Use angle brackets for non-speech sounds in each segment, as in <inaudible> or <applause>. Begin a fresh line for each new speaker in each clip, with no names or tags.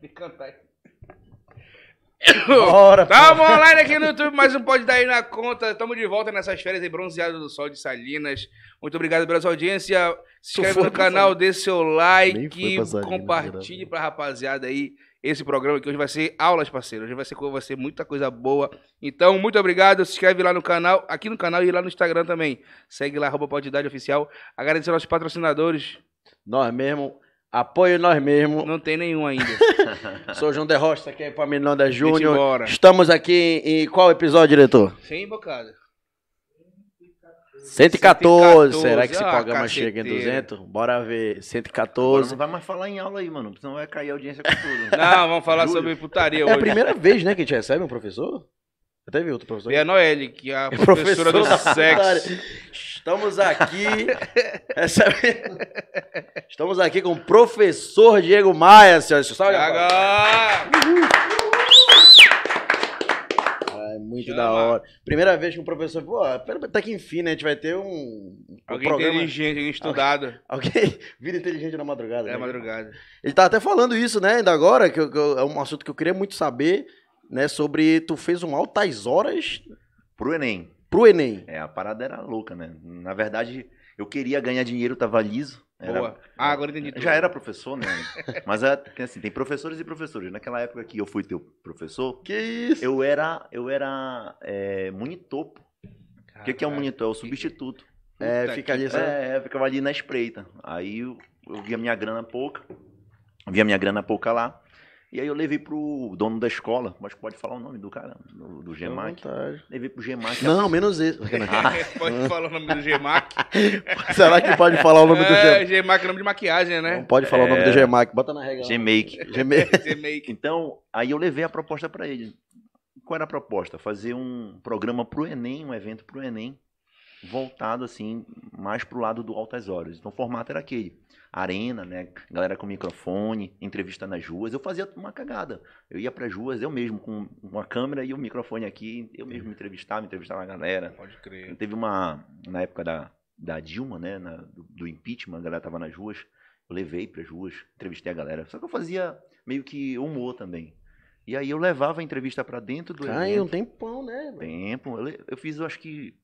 de cantar.
Bora, Tamo pô. online aqui no YouTube,
mais um Pode Dar Aí na Conta. Tamo de volta nessas férias aí, bronzeado do sol de Salinas. Muito obrigado pela sua audiência. Se inscreve no canal, dê seu like, Salinas, compartilhe pra rapaziada aí esse programa que hoje vai ser aulas, parceiro. Hoje vai ser, vai ser muita coisa boa. Então, muito obrigado. Se inscreve lá no canal, aqui no canal e lá no Instagram também. Segue lá, arroba Podidade Oficial. Agradecer aos nossos patrocinadores. Nós mesmo. Apoio nós mesmos. Não tem nenhum ainda. <laughs> Sou João De Rocha, aqui é Paminonda Júnior. Estamos
aqui em, em qual episódio, diretor?
Sem bocado.
114. 114. Será que esse ah, programa chega em 200? Bora ver. 114. Agora não vai
mais falar em
aula aí, mano. Senão vai cair a audiência com tudo. não, vamos falar Júlio. sobre putaria hoje. É a primeira
vez, né, que a gente recebe um professor? Até vi outro professor. E a é Noelle, que é a professora, <laughs> professora do sexo. Estamos aqui. <laughs> essa... <laughs> Estamos aqui com o professor Diego Maia, senhoras e senhores. É muito Chama. da hora. Primeira vez que o professor. Pô, até tá que enfim, né? A gente vai ter um.
um alguém programa. inteligente, alguém estudado. Alguém, vida inteligente na madrugada. É, né? madrugada.
Ele tá até falando isso, né? Ainda agora, que, eu, que eu, é um assunto que eu queria muito saber né? Sobre tu
fez um altas horas pro Enem. Pro Enem. É, a parada era louca, né? Na verdade, eu queria ganhar dinheiro, tava liso. Era, Boa.
Ah, agora entendi. Tudo. Já era professor, né? <laughs>
Mas é, assim, tem professores e professores. Naquela época que eu fui teu professor, que isso? Eu era, eu era é, monitor. O que, que é um monitor? É o substituto.
É, fica ali, é,
é, ficava ali na espreita. Aí eu, eu via minha grana pouca, via minha grana pouca lá. E aí eu levei pro dono da escola, mas pode falar o nome do cara, do, do GEMAC.
Levei pro GEMAC.
Não, a... menos isso. <laughs> Ah. <laughs> pode falar
o nome do GEMAC. <laughs> Será que pode falar o nome do GEMAC? É, GEMAC é nome de maquiagem, né? Não pode falar é... o
nome do é. GEMAC, bota na regra. Gemake.
Gemake. então, aí eu levei a proposta para ele. Qual era a proposta? Fazer um programa pro Enem, um evento pro Enem, voltado assim mais pro lado do altas horas. Então o formato era aquele, arena, né, galera com microfone, entrevista nas ruas. Eu fazia uma cagada. Eu ia para as ruas eu mesmo com uma câmera e o um microfone aqui, eu mesmo me entrevistava, me entrevistava a galera. Pode crer. Teve uma na época da, da Dilma, né, na, do, do, impeachment, a galera tava nas ruas. Eu levei para as ruas, entrevistei a galera. Só que eu fazia meio que humor também. E aí eu levava a entrevista para dentro do Cai, ah, um tempão, né? Tempo. Eu, eu fiz, eu acho que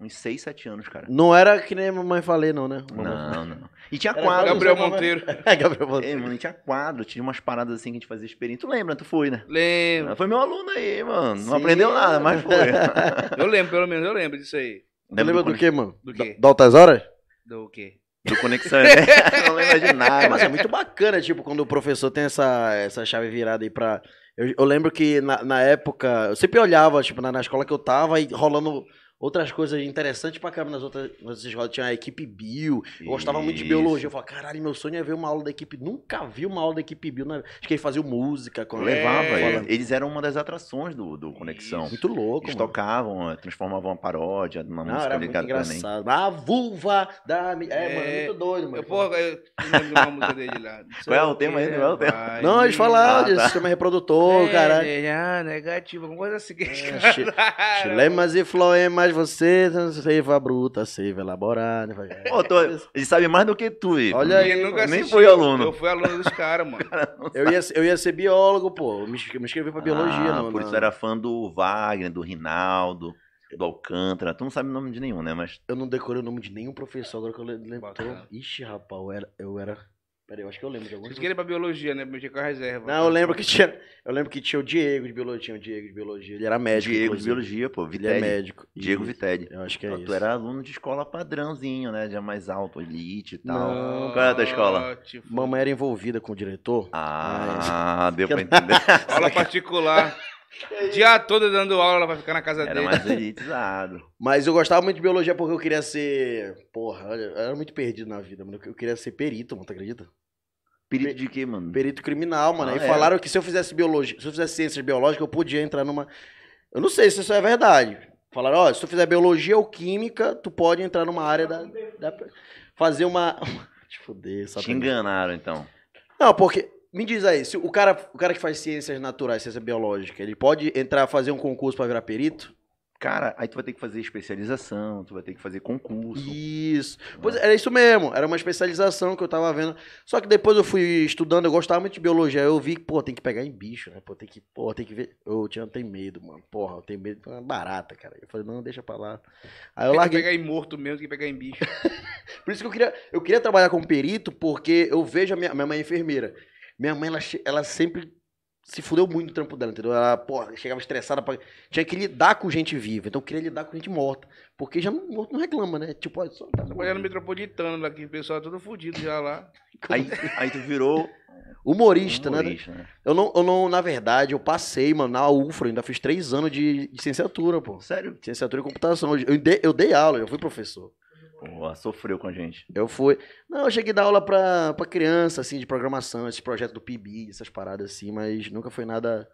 Uns 6, 7 anos, cara. Não era que nem a mamãe falei, não, né? não, não. E tinha quadro. Gabriel Monteiro. <laughs> É, Gabriel Monteiro. É, mano, tinha quadro, tinha umas paradas assim que a gente fazia experiência. Tu lembra? Tu foi, né?
Lembro. Foi
meu aluno aí, mano. Sim. Não aprendeu nada, mas foi.
<laughs> eu lembro, pelo menos, eu lembro disso aí. Lembra, lembra do, do que, mano? Do quê? Da Altas Horas? Do quê? do Conexão Enéas, <laughs> não lembro de nada. Mas é muito bacana, tipo,
quando o professor tem essa, essa chave virada aí pra... Eu, eu lembro que na, na, época, eu sempre olhava, tipo, na, na escola que eu tava e rolando outras coisas interessantes pra caramba nas outras, nas escolas. Tinha a equipe bio. Eu gostava muito de biologia. Eu falava, caralho, meu sonho é ver uma aula da equipe. Nunca vi uma aula da equipe bio. Na... Acho que eles faziam música. Quando... Levava. É. Eles eram
uma das atrações do, do Conexão. Isso. Muito louco. Eles mano. tocavam, transformavam uma paródia numa música ligada engraçado.
também. A
vulva da. É, é, mano, é muito doido, mano. Eu, porra, eu lembro uma música dele lá. É qual é o tema aí? é o tema? Não, eles falaram ah, tá. de sistema
é reprodutor, é, caralho.
É, ah, negativo, alguma coisa assim. É,
chilemas e floemas de você, seiva bruta, seiva elaborada. Né, pô, tô, ele sabe mais do que tu, Olha aí, nunca nem fui aluno. Eu fui
aluno dos caras, mano. <laughs> eu, ia, eu ia ser
biólogo, pô. me, me inscrevi pra biologia, ah, Por não. isso era
fã do Wagner, do Rinaldo do Alcântara. Tu não sabe o nome de nenhum, né? Mas... Eu não decorei o nome de nenhum professor, agora que eu lembro. Ixi, rapaz, eu era, eu era
Peraí, eu acho que eu lembro de alguns. Vocês querem
pra biologia, né? Biologia com a reserva. Não, eu lembro que tinha.
Eu lembro que tinha o Diego de biologia, tinha o Diego de biologia. Ele era médico. Diego inclusive. de biologia, pô. Vitelli. Ele é médico. Diego
Vitelli. Eu acho que é isso. Tu era aluno de escola padrãozinho, né? Já mais alto, elite e tal. Não, Qual era a tua escola? Tipo... Mamãe era envolvida com o diretor. Ah, mas... deu pra <laughs> entender. Aula particular.
O <laughs> dia todo dando aula, ela vai ficar na casa era dele. Era mais <laughs> elitizado.
Mas eu gostava muito de biologia porque eu queria ser. Porra, eu era muito perdido na vida, mano. Eu queria ser perito, mano, tu acredita? Perito de quê, mano? Perito criminal, mano. Ah, e é. falaram que se eu fizesse biologia, se eu fizesse ciências biológicas, eu podia entrar numa. Eu não sei se isso é verdade. Falaram, ó, oh, se tu fizer biologia ou química, tu pode entrar numa área
da. da...
Fazer uma.
Te <laughs> fuder, só. Te enganaram, então.
Não, porque. Me diz aí, se o cara, o cara que faz ciências naturais, ciência biológica, ele pode entrar fazer um concurso para virar perito? Cara, aí tu vai ter que fazer especialização, tu vai ter que fazer concurso. Isso. Né? Pois ah. era isso mesmo, era uma especialização que eu tava vendo. Só que depois eu fui estudando, eu gostava muito de biologia, eu vi que, pô, tem que pegar em bicho, né? Pô, tem que, pô, tem que ver. Eu tinha tem medo, mano. Porra, eu tenho medo de uma barata, cara. Eu falei, não, deixa pra lá.
Aí eu tem larguei. pegar em morto mesmo que pegar em bicho. <laughs>
Por isso que eu queria, eu queria trabalhar como perito, porque eu vejo a minha, minha mãe é enfermeira. Minha mãe, ela, ela sempre se fudeu muito no trampo dela, entendeu? Ela, porra, chegava estressada, pra... tinha que lidar com gente viva, então eu queria lidar com gente morta, porque já não, morto não reclama, né? Tipo, ó, só
tá trabalhando é metropolitano daqui, o pessoal é todo fudido já lá. <laughs> Aí, aí tu virou
humorista, né? humorista né? né? Eu, não, eu não, na verdade, eu passei, mano, na UFRA, ainda fiz três anos de licenciatura, pô. Sério? Licenciatura em computação. Eu dei, eu dei aula, eu fui professor sofreu com a gente. Eu fui. Não, eu cheguei a dar aula pra, pra criança, assim, de programação, esses projetos do PIB, essas paradas assim, mas nunca foi nada.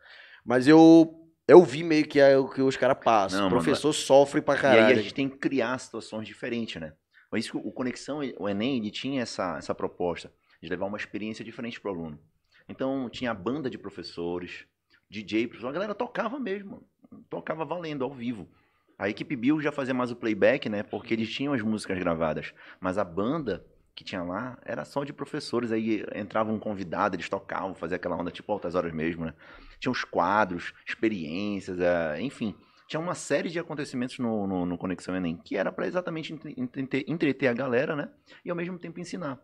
Mas eu. Eu vi meio que o que os caras passam. Não, o professor sofre pra caralho. E aí a gente
tem que criar situações diferentes, né? Mas isso que o Conexão, o Enem, ele tinha essa, essa proposta de levar uma experiência diferente pro aluno. Então, tinha a banda de professores, DJ, professor, a galera tocava mesmo, tocava valendo, ao vivo. A equipe Bill já fazia mais o playback, né? Porque eles tinham as músicas gravadas. Mas a banda que tinha lá era só de professores. Aí entrava um convidado, eles tocavam, fazia aquela onda tipo altas horas mesmo, né? Tinha os quadros, experiências, eh, enfim. Tinha uma série de acontecimentos no, no, no Conexão Enem que era para exatamente entre, entreter a galera, né? E ao mesmo tempo ensinar.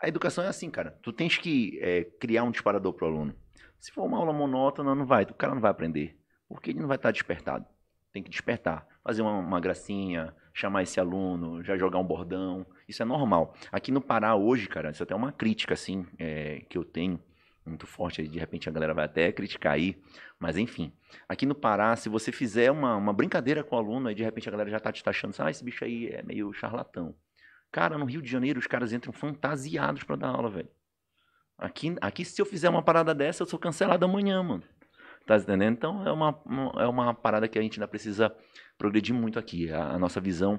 A educação é assim, cara. Tu tens que é, criar um disparador pro aluno. Se for uma aula monótona, não vai. O cara não vai aprender. Porque ele não vai estar tá despertado. Tem que despertar. Fazer uma, uma gracinha, chamar esse aluno, já jogar um bordão. Isso é normal. Aqui no Pará hoje, cara, isso é até é uma crítica, assim, é, que eu tenho muito forte, aí de repente a galera vai até criticar aí, mas enfim. Aqui no Pará, se você fizer uma, uma brincadeira com o aluno, aí de repente a galera já tá te taxando, ah, esse bicho aí é meio charlatão. Cara, no Rio de Janeiro os caras entram fantasiados para dar aula, velho. Aqui, aqui, se eu fizer uma parada dessa, eu sou cancelado amanhã, mano. Tá entendendo? Então é uma, é uma parada que a gente ainda precisa progredir muito aqui. A, a nossa visão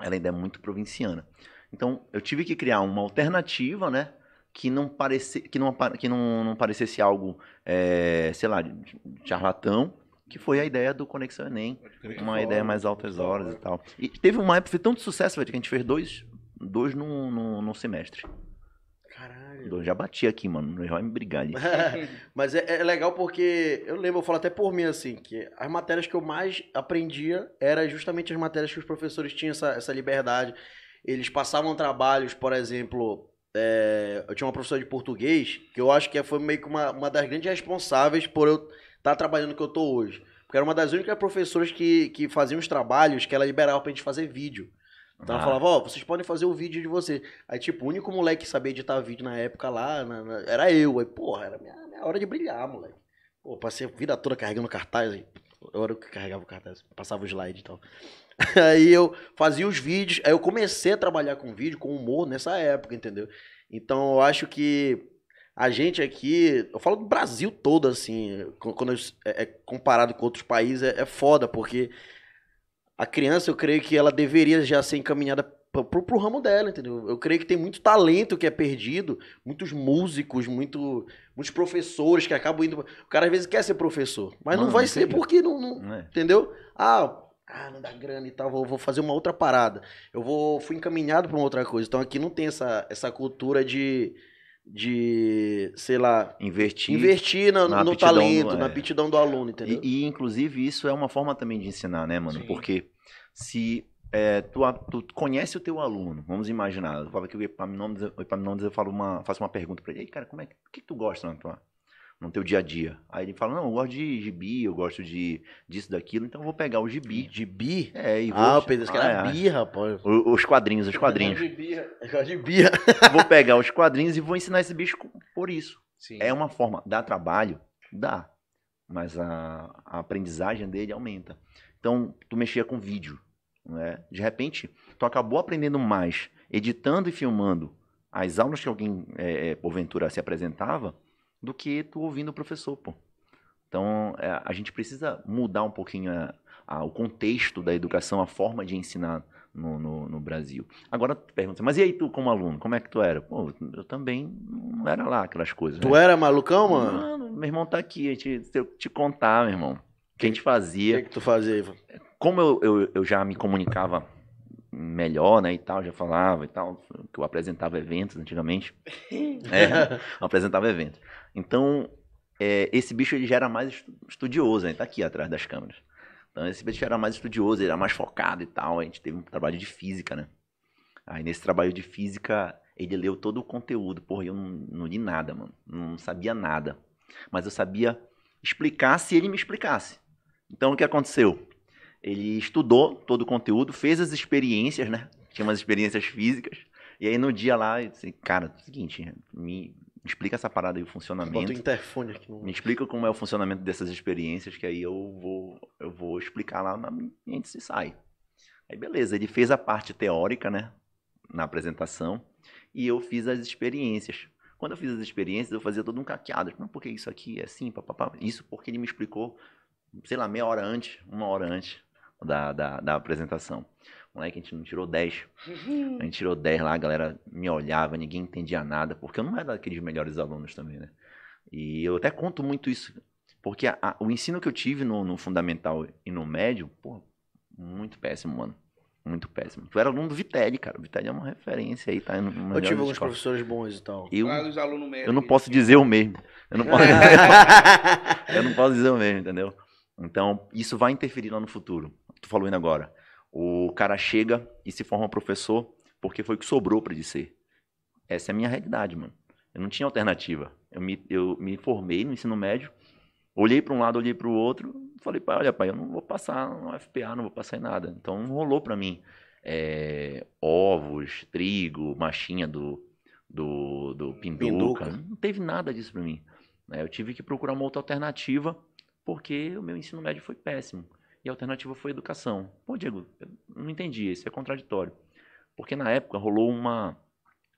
ela ainda é muito provinciana. Então eu tive que criar uma alternativa, né? Que não, parece, que não, que não, não parecesse algo, é, sei lá, charlatão, que foi a ideia do Conexão Enem. Uma bom, ideia mais altas horas bom, e tal. E teve uma época, foi tão de sucesso, velho, que a gente fez dois, dois no no semestre. Eu já bati aqui, mano. Não vai me brigar ali. <laughs>
<laughs> Mas é, é, legal porque eu lembro, eu falo até por mim, assim, que as matérias que eu mais aprendia eram justamente as matérias que os professores tinham essa, essa liberdade. Eles passavam trabalhos, por exemplo. É, eu tinha uma professora de português que eu acho que foi meio que uma, uma das grandes responsáveis por eu estar tá trabalhando o que eu tô hoje. Porque era uma das únicas professoras que, que fazia uns trabalhos que ela liberava pra gente fazer vídeo. Então ah. ela falava, ó, oh, vocês podem fazer o vídeo de vocês. Aí, tipo, o único moleque que sabia editar vídeo na época lá na, na, era eu. Aí, porra, era minha, minha, hora de brilhar, moleque. Pô, passei a vida toda carregando cartaz. Aí, eu era o que carregava o cartaz, passava o slide e tal. <laughs> aí eu fazia os vídeos, aí eu comecei a trabalhar com vídeo, com humor nessa época, entendeu? Então eu acho que a gente aqui, eu falo do Brasil todo, assim, quando é, é comparado com outros países, é, é foda, porque a criança, eu creio que ela deveria já ser encaminhada pro, pro ramo dela, entendeu? Eu creio que tem muito talento que é perdido, muitos músicos, muito, muitos professores que acabam indo. O cara às vezes quer ser professor, mas não, não vai não ser porque não. não, é. Entendeu? Ah, ah, não dá grana e tal, vou, vou, fazer uma outra parada. Eu vou fui encaminhado para uma outra coisa. Então aqui não tem essa, essa cultura de de, sei lá,
invertir invertir no, no talento, do, é. na aptidão do aluno, entendeu? E, e, inclusive isso é uma forma também de ensinar, né, mano? Sim. Porque se é, tu, tu, conhece o teu aluno, vamos imaginar, eu falo que o Epaminondas, o Epaminondas eu falo uma, faço uma pergunta para ele, cara, como é, o que, que tu gosta na tua, no teu dia a dia? Aí ele fala, não, eu gosto de gibi, eu gosto de disso, daquilo, então eu vou pegar o gibi. Gibi? É, e vou... Ah, o Pedro, que era ah, é. birra, rapaz. Os quadrinhos, os quadrinhos. Eu gosto
de birra. Eu gosto de birra. <laughs>
vou pegar os quadrinhos e vou ensinar esse bicho por isso. Sim. É uma forma, dá trabalho? Dá. Mas a, a aprendizagem dele aumenta. Então, tu mexia com vídeo, né? De repente, tu acabou aprendendo mais editando e filmando as aulas que alguém, é, é, porventura, se apresentava, do que tu ouvindo o professor, pô. Então, é, a gente precisa mudar um pouquinho a, a, o contexto da educação, a forma de ensinar no, no, no, Brasil. Agora tu pergunta, mas e aí tu como aluno, como é que tu era? Pô, eu também não era lá aquelas coisas. Tu né? era malucão, mano? Mano, meu irmão tá aqui, te, se eu te contar, meu irmão que a gente fazia. O que, é que tu fazia, Ivan? Como eu, eu, eu já me comunicava melhor, né, e tal, já falava e tal, que eu apresentava eventos antigamente. <laughs> é, né? apresentava eventos. Então, é, esse bicho ele já era mais estudioso, ele né? tá aqui atrás das câmeras. Então, esse bicho era mais estudioso, ele era mais focado e tal, a gente teve um trabalho de física, né. Aí, nesse trabalho de física, ele leu todo o conteúdo, porra, eu não, não li nada, mano, não sabia nada. Mas eu sabia explicar se ele me explicasse. Então, o que aconteceu? Ele estudou todo o conteúdo, fez as experiências, né? Tinha umas experiências físicas. E aí, no dia lá, eu disse, cara, é seguinte, me, explica essa parada aí, o funcionamento. Bota o interfone aqui. No... Me explica como é o funcionamento dessas experiências, que aí eu vou, eu vou explicar lá, na, a gente se sai. Aí, beleza, ele fez a parte teórica, né? Na apresentação. E eu fiz as experiências. Quando eu fiz as experiências, eu fazia todo um caqueado. Mas por que isso aqui é assim? Papapá. Isso porque ele me explicou sei lá, meia hora antes, uma hora antes da, da, da apresentação. Moleque, a gente não tirou 10.
Uhum. A gente
tirou 10 lá, a galera me olhava, ninguém entendia nada, porque eu não era daqueles melhores alunos também, né? E eu até conto muito isso, porque a, a, o ensino que eu tive no, no fundamental e no médio, pô, muito péssimo, mano. Muito péssimo. Tu era aluno do Vitelli, cara. O Vitelli é uma referência aí, tá? Eu tive alguns professores bons e então. tal. Eu, é eu não posso dizer o mesmo. eu não posso dizer o mesmo, entendeu? Então, isso vai interferir lá no futuro. Tu falou ainda agora. O cara chega e se forma professor porque foi o que sobrou para ele ser. Essa é a minha realidade, mano. Eu não tinha alternativa. Eu me, eu me formei no ensino médio, olhei para um lado, olhei para o outro, falei, pai, olha, pai, eu não vou passar no FPA, não vou passar em nada. Então, não rolou para mim é, ovos, trigo, machinha do, do, do pinduca. pinduca. Não teve nada disso para mim. Né? Eu tive que procurar uma outra alternativa porque o meu ensino médio foi péssimo e a alternativa foi educação. Pô, Diego, não entendi, isso é contraditório. Porque na época rolou uma,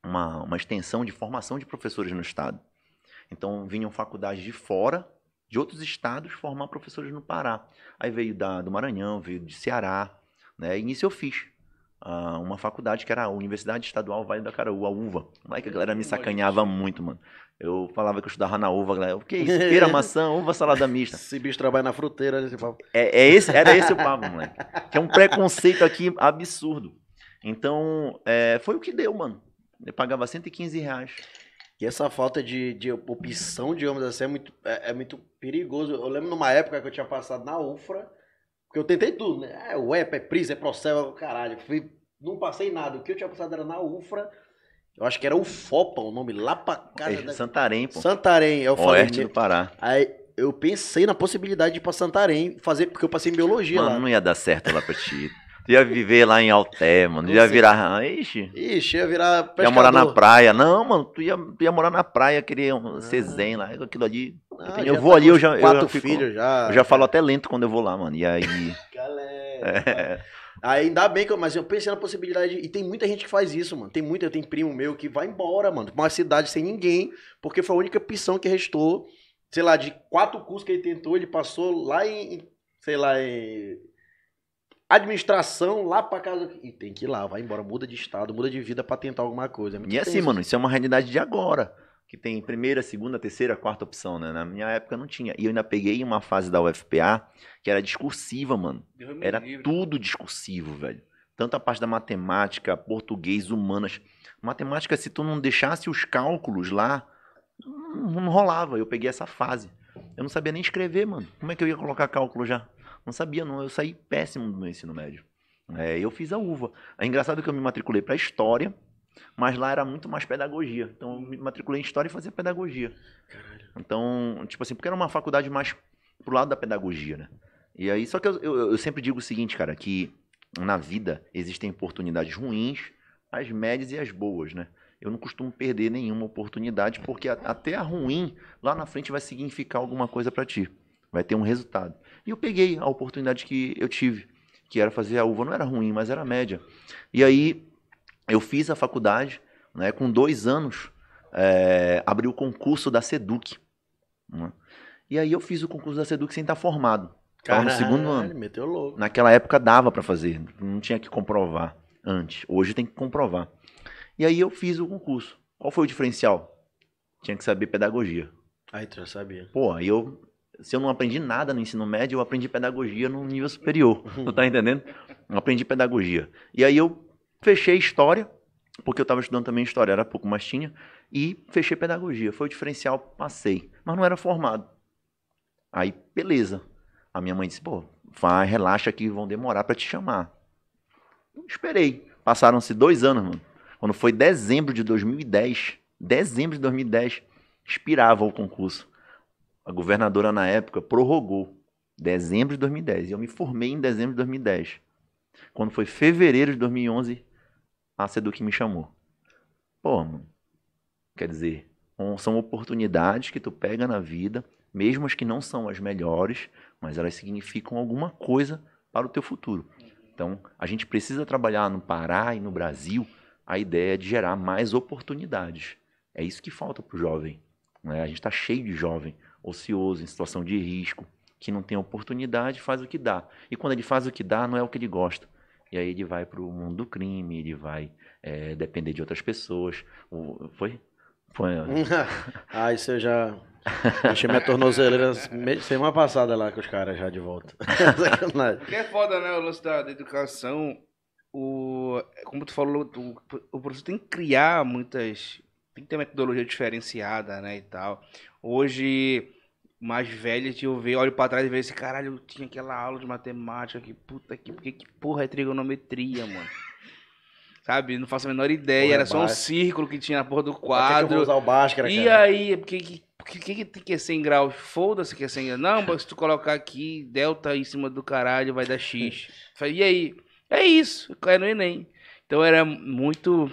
uma, uma extensão de formação de professores no Estado. Então vinham faculdades de fora, de outros estados, formar professores no Pará. Aí veio da, do Maranhão, veio de Ceará, né? E isso eu fiz. Ah, uma faculdade que era a Universidade Estadual Vale da Caraú, a UVA. que a galera me sacanhava muito, mano. Eu falava que eu estudava na uva, galera. O que é isso? <laughs> Pera, maçã, uva, salada mista. Esse bicho trabalha na fruteira, né, esse papo. É, é esse, era esse o papo, moleque. Que é um preconceito aqui absurdo. Então, é, foi o que deu, mano. Eu pagava 115 reais. E essa falta de, de
opção, digamos assim, é muito, é, é muito perigoso. Eu lembro numa época que eu tinha passado na UFRA porque eu tentei tudo, né? É UEP, é PRIS, é Procel, é caralho. Fui, não passei nada. O que eu tinha passado era na UFRA. Eu acho que era UFOPA o nome, lá pra casa. É, da... Santarém, pô. Santarém. Eu Oeste falei, do Pará. Aí eu pensei na possibilidade de ir pra Santarém fazer, porque eu
passei em biologia Mano, lá. não ia dar certo lá pra ti. Tu ia viver lá em Alté, mano. Tu ia virar. Ixi. Ixi, ia virar. Pescador. Ia morar na praia. Não, mano, tu ia, tu ia morar na praia, queria um ah. ser zen lá, aquilo ali. Ah, eu, vou tá ali, eu já. Quatro eu já fico, filhos já. Eu já né? falo até lento quando eu vou lá, mano. E aí. <laughs> Galera. É. Tá.
Aí ainda bem que eu, mas eu pensei na possibilidade. E tem muita gente que faz isso, mano. Tem muita, eu tenho primo meu que vai embora, mano, pra uma cidade sem ninguém, porque foi a única opção que restou. Sei lá, de quatro cursos que ele tentou, ele passou lá em. Sei lá, em administração lá pra casa. E tem que ir lá, vai embora, muda de estado, muda de vida pra tentar alguma coisa. É e é assim, mano, isso é
uma realidade de agora. Que tem primeira, segunda, terceira, quarta opção, né? Na minha época não tinha. E eu ainda peguei uma fase da UFPA que era discursiva, mano. Era tudo discursivo, velho. Tanto a parte da matemática, português, humanas. Matemática, se tu não deixasse os cálculos lá, não rolava. Eu peguei essa fase. Eu não sabia nem escrever, mano. Como é que eu ia colocar cálculo já? Não sabia, não. Eu saí péssimo do meu ensino médio. É, eu fiz a uva. É engraçado que eu me matriculei para história, mas lá era muito mais pedagogia. Então eu me matriculei em história e fazia pedagogia. Caralho. Então, tipo assim, porque era uma faculdade mais pro lado da pedagogia, né? E aí, só que eu, eu, eu sempre digo o seguinte, cara, que na vida existem oportunidades ruins, as médias e as boas, né? Eu não costumo perder nenhuma oportunidade, porque a, até a ruim lá na frente vai significar alguma coisa para ti. Vai ter um resultado. E eu peguei a oportunidade que eu tive, que era fazer a uva. Não era ruim, mas era média. E aí eu fiz a faculdade, né, com dois anos, é, abri o concurso da SEDUC. Né? E aí eu fiz o concurso da SEDUC sem estar formado. Estava no segundo ano. Meteu louco. Naquela época dava para fazer, não tinha que comprovar antes. Hoje tem que comprovar. E aí eu fiz o concurso. Qual foi o diferencial? Tinha que saber pedagogia.
Aí tu já sabia.
Pô, aí eu se eu não aprendi nada no ensino médio, eu aprendi pedagogia no nível superior. Não tá entendendo? Eu aprendi pedagogia. E aí eu fechei história, porque eu estava estudando também história, era pouco, mas tinha, e fechei pedagogia. Foi o diferencial, passei, mas não era formado. Aí, beleza. A minha mãe disse: pô, vai, relaxa que vão demorar para te chamar. Eu esperei. Passaram-se dois anos, mano. Quando foi dezembro de 2010, dezembro de 2010, expirava o concurso a governadora na época prorrogou dezembro de 2010. E eu me formei em dezembro de 2010. Quando foi fevereiro de 2011, a Seduc me chamou. Pô, mano, quer dizer, são oportunidades que tu pega na vida, mesmo as que não são as melhores, mas elas significam alguma coisa para o teu futuro. Então, a gente precisa trabalhar no Pará e no Brasil a ideia de gerar mais oportunidades. É isso que falta para o jovem. Né? A gente está cheio de jovem ocioso, em situação de risco, que não tem oportunidade, faz o que dá. E quando ele faz o que dá, não é o que ele gosta. E aí ele vai para o mundo do crime, ele vai é, depender de outras pessoas. O, foi? Foi. <laughs> ah, isso eu
já. Enchi minha tornozeleira semana passada lá com os caras já de volta. <laughs>
que é foda, né? O lance da, da educação. O, como tu falou, tu, o professor tem que criar muitas. Tem que ter metodologia diferenciada, né? E tal. Hoje mais velhas eu vejo, olho pra trás e vejo esse caralho, eu tinha aquela aula de matemática que puta que, que, que porra é trigonometria, mano. <laughs> Sabe? Não faço a menor ideia. Porra, era é só um círculo que tinha na porra do quadro. Que eu usar o e cara? aí, porque que, que, que, que, que é 100 graus? Foda-se que é 100 graus. Não, mas se tu colocar aqui, delta em cima do caralho, vai dar X. <laughs> e aí? É isso, cai no Enem. Então era muito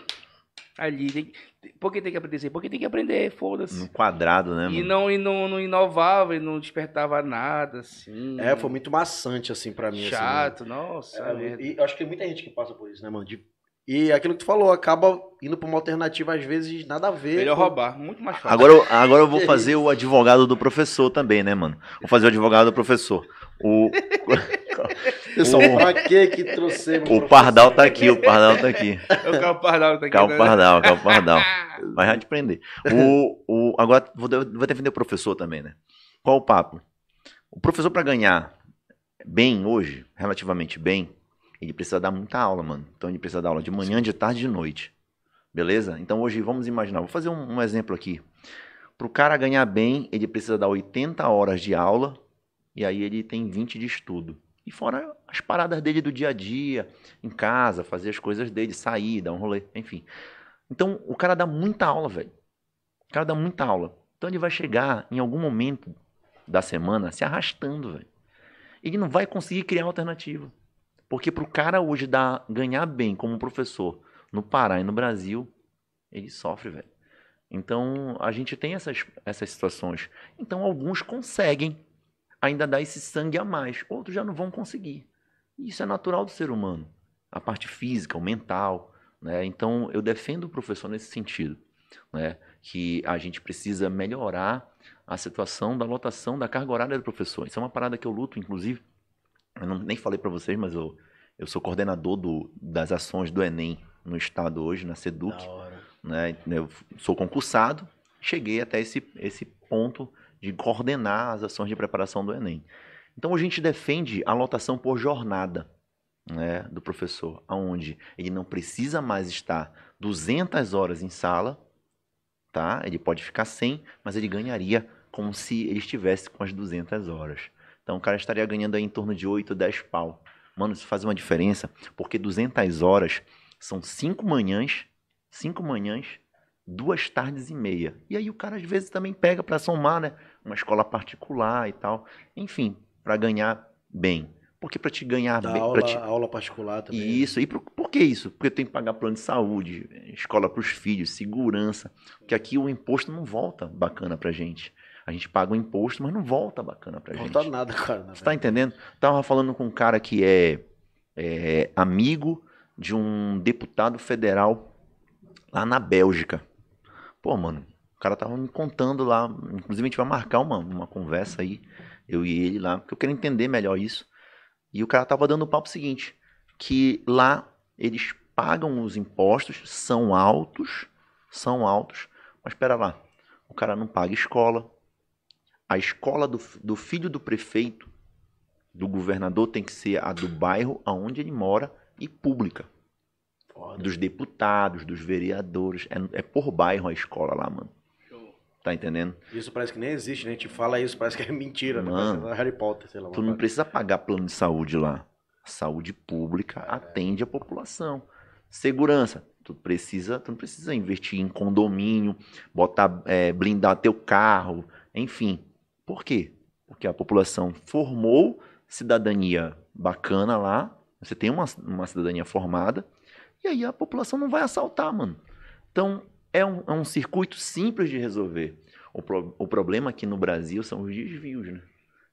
ali. Tem, porque tem que aprender? Porque tem que aprender, foda-se. No quadrado, né? Mano? E, não, e não, não inovava, e não despertava nada, assim. É, foi
muito maçante,
assim, para mim. Assim, né? Chato,
assim, nossa. É,
e acho que tem muita gente que passa por isso, né, mano? De, e aquilo que tu falou, acaba indo pra uma alternativa, às vezes, nada a ver. Melhor com... roubar, muito mais fácil. Agora, agora eu vou <laughs> fazer
o advogado do professor também, né, mano? Vou fazer o advogado do professor. O. <laughs> Pessoal, o... pra que
que O Pardal tá aqui, o Pardal tá aqui. É o Carl Pardal tá aqui. Carl né? Pardal, Carl
Pardal. <laughs> Mas já te prender. O, o, agora, vou, vou defender o professor também, né? Qual o papo? O professor, para ganhar bem hoje, relativamente bem, ele precisa dar muita aula, mano. Então, ele precisa dar aula de manhã, de tarde de noite. Beleza? Então, hoje, vamos imaginar. Vou fazer um, um exemplo aqui. Pro cara ganhar bem, ele precisa dar 80 horas de aula e aí ele tem 20 de estudo. E fora as paradas dele do dia a dia, em casa, fazer as coisas dele, sair, dar um rolê, enfim. Então, o cara dá muita aula, velho. O cara dá muita aula. Então, ele vai chegar em algum momento da semana se arrastando, velho. Ele não vai conseguir criar alternativa. Porque pro cara hoje dar, ganhar bem como professor no Pará e no Brasil, ele sofre, velho. Então, a gente tem essas, essas situações. Então, alguns conseguem ainda dá esse sangue a mais. Outros já não vão conseguir. Isso é natural do ser humano, a parte física, o mental. Né? Então, eu defendo o professor nesse sentido, né? que a gente precisa melhorar a situação da lotação da carga horária do professor. Isso é uma parada que eu luto, inclusive. Eu não, nem falei para vocês, mas eu, eu sou coordenador do, das ações do Enem no estado hoje, na SEDUC. Né? Eu sou concursado, cheguei até esse, esse ponto de coordenar as ações de preparação do Enem. Então a gente defende a lotação por jornada né, do professor, aonde ele não precisa mais estar 200 horas em sala, tá? Ele pode ficar 100, mas ele ganharia como se ele estivesse com as 200 horas. Então o cara estaria ganhando aí em torno de 8, 10 pau. Mano, isso faz uma diferença, porque 200 horas são 5 manhãs, 5 manhãs duas tardes e meia. E aí o cara às vezes também pega para somar, né? Uma escola particular e tal. Enfim, para ganhar bem. Porque para te ganhar bem. Aula, te... aula particular também. Né? Isso. E por, por que isso? Porque eu tenho que pagar plano de saúde, escola para os filhos, segurança. Porque aqui o imposto não volta bacana para gente. A gente paga o imposto, mas não volta bacana pra gente. Não volta nada, cara. Né, Você tá entendendo? Tava falando com um cara que é, é amigo de um deputado federal lá na Bélgica. Pô, mano, o cara tava me contando lá. Inclusive, a gente vai marcar uma, uma conversa aí, eu e ele lá, porque eu quero entender melhor isso. E o cara tava dando o papo seguinte: que lá eles pagam os impostos, são altos, são altos, mas espera lá, o cara não paga escola. A escola do, do filho do prefeito, do governador, tem que ser a do bairro aonde ele mora e pública. Foda. dos deputados, dos vereadores. É, é, por bairro a escola lá, mano. Show. Tá entendendo? Isso
parece que nem existe, né? A gente fala isso, parece que é mentira. Né? Mano, né? Harry Potter, sei lá. Tu não parte.
precisa pagar plano de saúde lá. saúde pública é. atende a população. Segurança, tu precisa, tu não precisa investir em condomínio, botar, é, blindar teu carro, enfim. Por quê? Porque a população formou cidadania bacana lá. Você tem uma, uma cidadania formada, e aí a população não vai assaltar, mano. Então, é um, é um circuito simples de resolver. O, pro, o problema aqui é no Brasil são os desvios, né?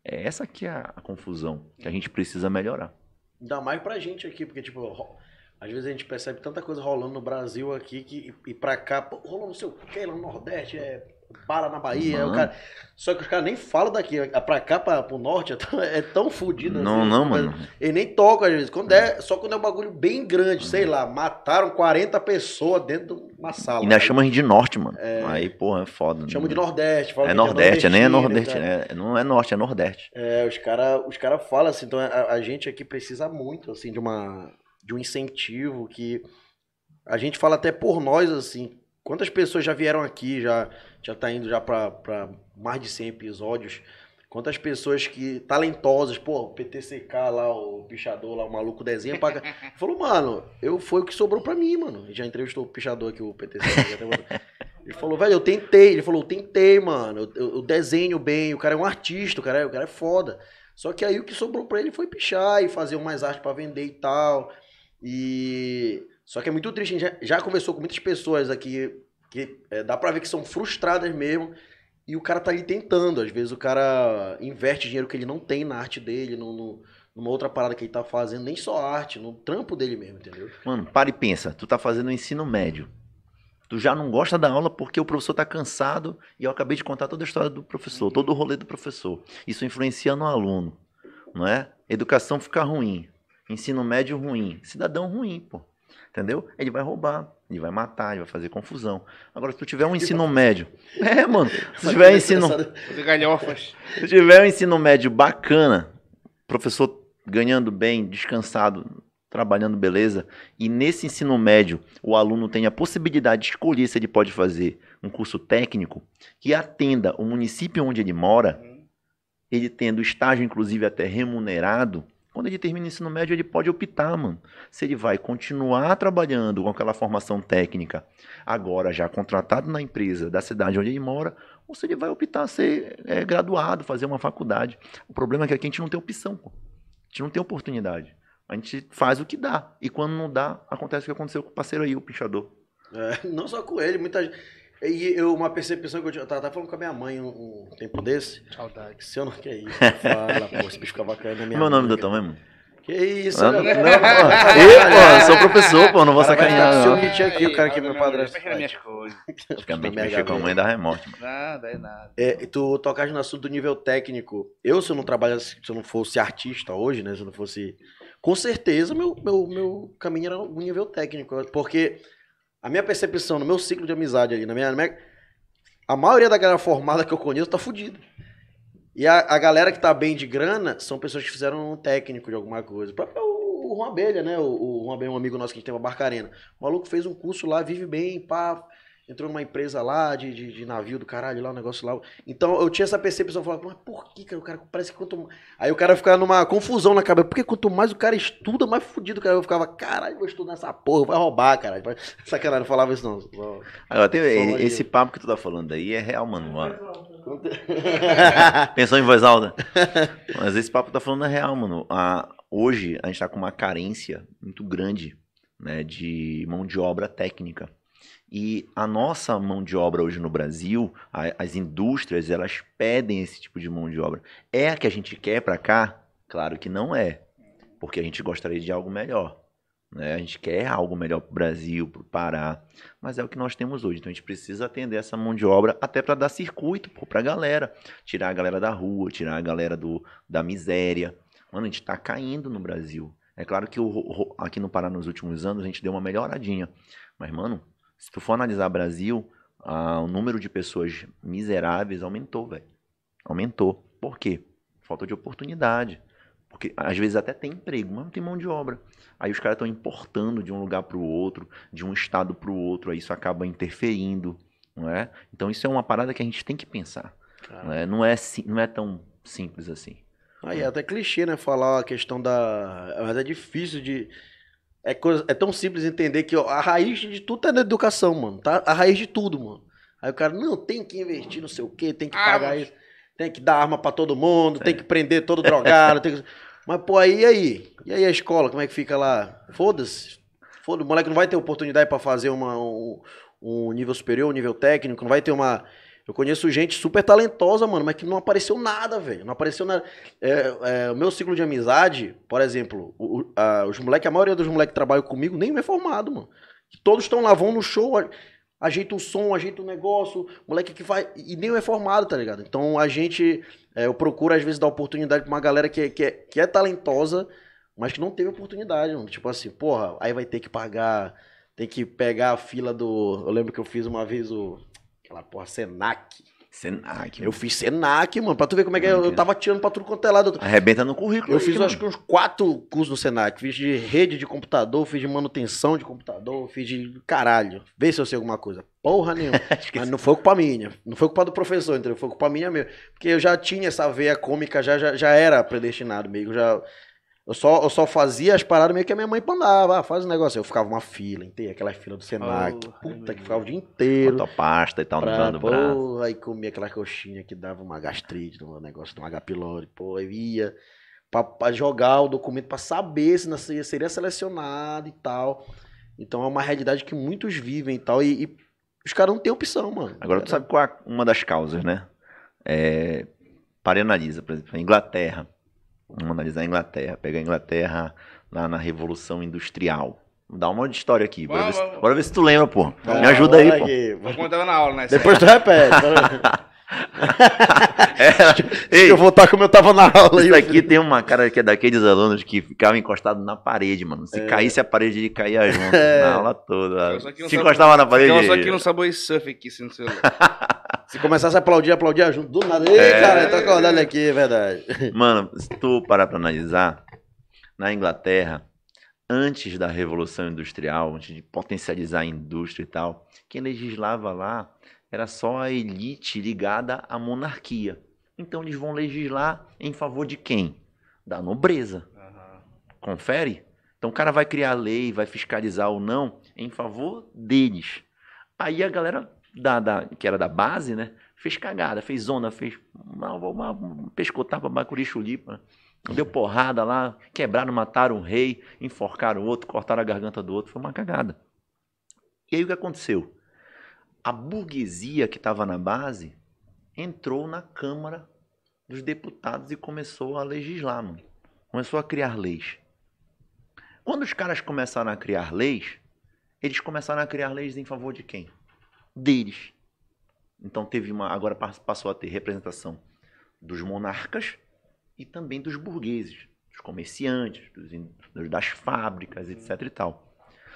É essa que é a, a confusão que a gente precisa melhorar.
Ainda mais pra gente aqui, porque, tipo, às vezes a gente percebe tanta coisa rolando no Brasil aqui que, e, e pra cá, pô, rolou não sei o que, lá no Nordeste, é bala na Bahia. Uhum. Cara... Só que os caras nem falam daqui. É pra cá, pra, pro norte, <laughs> é tão, é fodido. Não, assim, não, mano. Ele nem toca às vezes. Quando é, só quando é um bagulho bem grande, sei lá, mataram 40 pessoas dentro de uma sala. E ainda chama
a gente de norte, mano. É... Aí, porra, é foda. Chama de né? nordeste. Fala é, é nordeste, é nem é né, nordeste. É, não é norte, é nordeste.
É, os caras os cara falam assim. Então, a, a gente aqui precisa muito, assim, de uma... De um incentivo que... A gente fala até por nós, assim, Quantas pessoas já vieram aqui, já já está indo já para mais de 100 episódios. Quantas pessoas que talentosas, pô, o PTCK lá, o pichador lá, o maluco desenha pra... <laughs> Falou, mano, eu foi o que sobrou pra mim, mano. Ele já entrevistou o pichador aqui, o PTCK. ele falou, velho, eu tentei. Ele falou, eu tentei, mano. Eu, eu, desenho bem, o cara é um artista, o cara é, o cara é foda. Só que aí o que sobrou pra ele foi pichar e fazer umas artes para vender e tal. E. Só que é muito triste, a gente já, já conversou com muitas pessoas aqui que é, dá pra ver que são frustradas mesmo. E o cara tá ali tentando. Às vezes o cara investe dinheiro que ele não tem na arte dele, no, no numa outra parada que ele tá fazendo, nem só arte, no trampo dele mesmo, entendeu?
Mano, para e pensa. Tu tá fazendo ensino médio. Tu já não gosta da aula porque o professor tá cansado e eu acabei de contar toda a história do professor, uhum. todo o rolê do professor. Isso influencia no aluno, não é? Educação fica ruim, ensino médio ruim, cidadão ruim, pô. Entendeu? Ele vai roubar, ele vai matar, ele vai fazer confusão. Agora, se tu tiver um ensino médio. É, mano. Se tiver um ensino. Se tiver um ensino médio bacana, professor ganhando bem, descansado, trabalhando beleza, e nesse ensino médio o aluno tem a possibilidade de escolher se ele pode fazer um curso técnico que atenda o município onde ele mora, uhum. ele tendo estágio, inclusive, até remunerado quando ele termina o ensino médio, ele pode optar, mano. Se ele vai continuar trabalhando com aquela formação técnica, agora já contratado na empresa da cidade onde ele mora, ou se ele vai optar ser é, graduado, fazer uma faculdade. O problema é que aqui a gente não tem opção, pô. A gente não tem oportunidade. A gente faz o que dá. E quando não dá, acontece o que aconteceu com o parceiro aí, o pichador.
É, <laughs> não só com ele, muita gente. E eu, uma percepção que eu tinha. Eu tava falando com a minha mãe um, um tempo desse. Saudade. Se eu não quer é isso, fala, ah, pô, esse bicho fica bacana. Minha Meu nome do é tamanho, mesmo. Que isso, ah, não, <laughs> Não, pô. Eu, pô, eu sou professor, pô, não vou sacanear. Se eu mentir
aqui, o cara que é meu
padrasto. Fica minhas coisas. Antigamente mexer com a mãe da remorte, mano. Nada, é nada.
É,
tu tocaste no assunto do nível técnico. Eu, se eu não trabalhasse, se eu não fosse artista hoje, né? Se eu não fosse. Com certeza, meu, meu, meu caminho era um nível técnico. Porque a minha percepção, no meu ciclo de amizade ali na minha, na minha a maioria da galera formada que eu conheço tá fudido. E a, a, galera que tá bem de grana são pessoas que fizeram um técnico de alguma coisa. O próprio o Juan Abelha, né? O, o Juan Abelha é um amigo nosso que a gente tem uma barca arena. O maluco fez um curso lá, vive bem, pá, entrou numa empresa lá de, de, de, navio do caralho, lá, um negócio lá. Então eu tinha essa percepção, eu falava, mas por que, cara? O cara parece que quanto. Aí o cara ficava numa confusão na cabeça, porque quanto mais o cara estuda, mais fudido o cara. Eu ficava, caralho, vou estudar essa
porra, vai roubar, cara. <laughs> Sacanagem, não falava isso não. Só, Agora, tem, esse papo que tu tá falando aí é real, mano. mano.
<laughs> Pensou em voz alta?
Mas esse papo tá falando é real, mano. A, hoje a gente tá com uma carência muito grande né, de mão de obra técnica. E a nossa mão de obra hoje no Brasil, a, as indústrias, elas pedem esse tipo de mão de obra. É a que a gente quer para cá? Claro que não é, porque a gente gostaria de algo melhor. Né? A gente quer algo melhor para o Brasil, para o Pará, mas é o que nós temos hoje. Então a gente precisa atender essa mão de obra até para dar circuito para a galera, tirar a galera da rua, tirar a galera do, da miséria. Mano, a gente está caindo no Brasil. É claro que o, aqui no Pará nos últimos anos a gente deu uma melhoradinha, mas mano, se tu for analisar Brasil, o número de pessoas miseráveis aumentou, velho. Aumentou. Por quê? Falta de oportunidade. Porque às vezes até tem emprego, mas não tem mão de obra. Aí os caras estão importando de um lugar para o outro, de um estado para o outro, aí isso acaba interferindo, não é? Então isso é uma parada que a gente tem que pensar. Não é? não é, não é tão simples assim. Aí é
até clichê, né? Falar a questão da. Mas é difícil de, é, coisa, é tão simples entender que ó, a raiz de tudo tá na educação, mano. Tá? A raiz de tudo, mano. Aí o cara, não, tem que investir não sei o quê, tem que ah, pagar isso, tem que dar arma para todo mundo, é. tem que prender todo drogado, tem que... <laughs> Mas, pô, aí, aí? E aí a escola, como é que fica lá? Foda-se. foda o moleque não vai ter oportunidade para fazer uma, um, um nível superior, um nível técnico, não vai ter uma eu conheço gente super talentosa, mano, mas que não apareceu nada, velho. Não apareceu nada. É, é, o meu ciclo de amizade, por exemplo, o, a, os moleques, a maioria dos moleques que trabalham comigo nem é formado, mano. Todos estão lá, vão no show, ajeita o som, ajeita o negócio, moleque que vai E nem é formado, tá ligado? Então a gente. É, eu procuro, às vezes, dar oportunidade pra uma galera que, é, que, é, que é talentosa, mas que não teve oportunidade, mano. Tipo assim, porra, aí vai ter que pagar. Tem que pegar a fila do. Eu lembro que eu fiz uma vez o. Aquela porra Senac. Senac. Eu fiz Senac, mano, pra tu ver como é que é. eu tava tirando pra tudo quanto é
lado. Arrebenta no currículo. Eu aí, fiz mano. acho que
uns quatro cursos no Senac. Fiz de rede de computador, fiz de manutenção de computador, fiz de caralho. Vê se eu sei alguma coisa. Porra nenhuma. <laughs> Mas não foi culpa minha. Não foi culpa do professor, entendeu? Foi culpa minha mesmo. Porque eu já tinha essa veia cômica, já, já, já era predestinado meio. Já, eu só, eu só fazia as paradas meio que a minha mãe mandava. Ah, faz um negócio. Eu ficava uma fila inteira, aquela fila do Senac. Oh, puta, que ficava o dia
inteiro. a pasta e tal, pra, usando porra, braço.
Aí comia aquela coxinha que dava uma gastrite, um negócio de um H. pylori. Pô, eu ia pra, pra, jogar o documento pra saber se não seria selecionado e tal. Então é uma realidade que muitos vivem e tal. E, e os caras não têm opção, mano. Agora tu sabe
qual é uma das causas, né? É, para e analisa, por exemplo, a Inglaterra Vamos analisar a Inglaterra. Pega a Inglaterra lá na Revolução Industrial. Dá uma de história aqui. Bora, bora, ver, se, bora ver, se, tu lembra, pô. Me ajuda aí,
pô. Vou contar na aula, né? Depois tu repete. Tá <laughs> é, ei, eu
voltar como eu tava na aula. Isso aqui tem uma cara que é daqueles alunos que ficava encostado na parede, mano. Se é. caísse a parede, ele caía junto <laughs> é. na aula toda. Se encostava sabe, na parede. Eu só aqui no
sabor surf aqui, se não sei <laughs> Se começasse a
aplaudir, aplaudir junto. Do nada. Ei,
é... cara, tá acordado
aqui, é verdade.
Mano, se tu parar pra analisar, na Inglaterra, antes da Revolução Industrial, antes de potencializar a indústria e tal, quem legislava lá era só a elite ligada à monarquia. Então eles vão legislar em favor de quem? Da nobreza. Uhum. Confere? Então o cara vai criar lei, vai fiscalizar ou não em favor deles. Aí a galera da, da, que era da base, né? Fez cagada, fez zona, fez uma, uma, o pescotapa, bacurichulipa. Né? Deu porrada lá, quebraram, mataram um rei, enforcaram o outro, cortaram a garganta do outro. Foi uma cagada. E aí o que aconteceu? A burguesia que estava na base entrou na Câmara dos Deputados e começou a legislar, mano. Começou a criar leis. Quando os caras começaram a criar leis, eles começaram a criar leis em favor de quem? deles. Então teve uma, agora passou a ter representação dos monarcas e também dos burgueses, dos comerciantes, dos, das fábricas, etc e tal.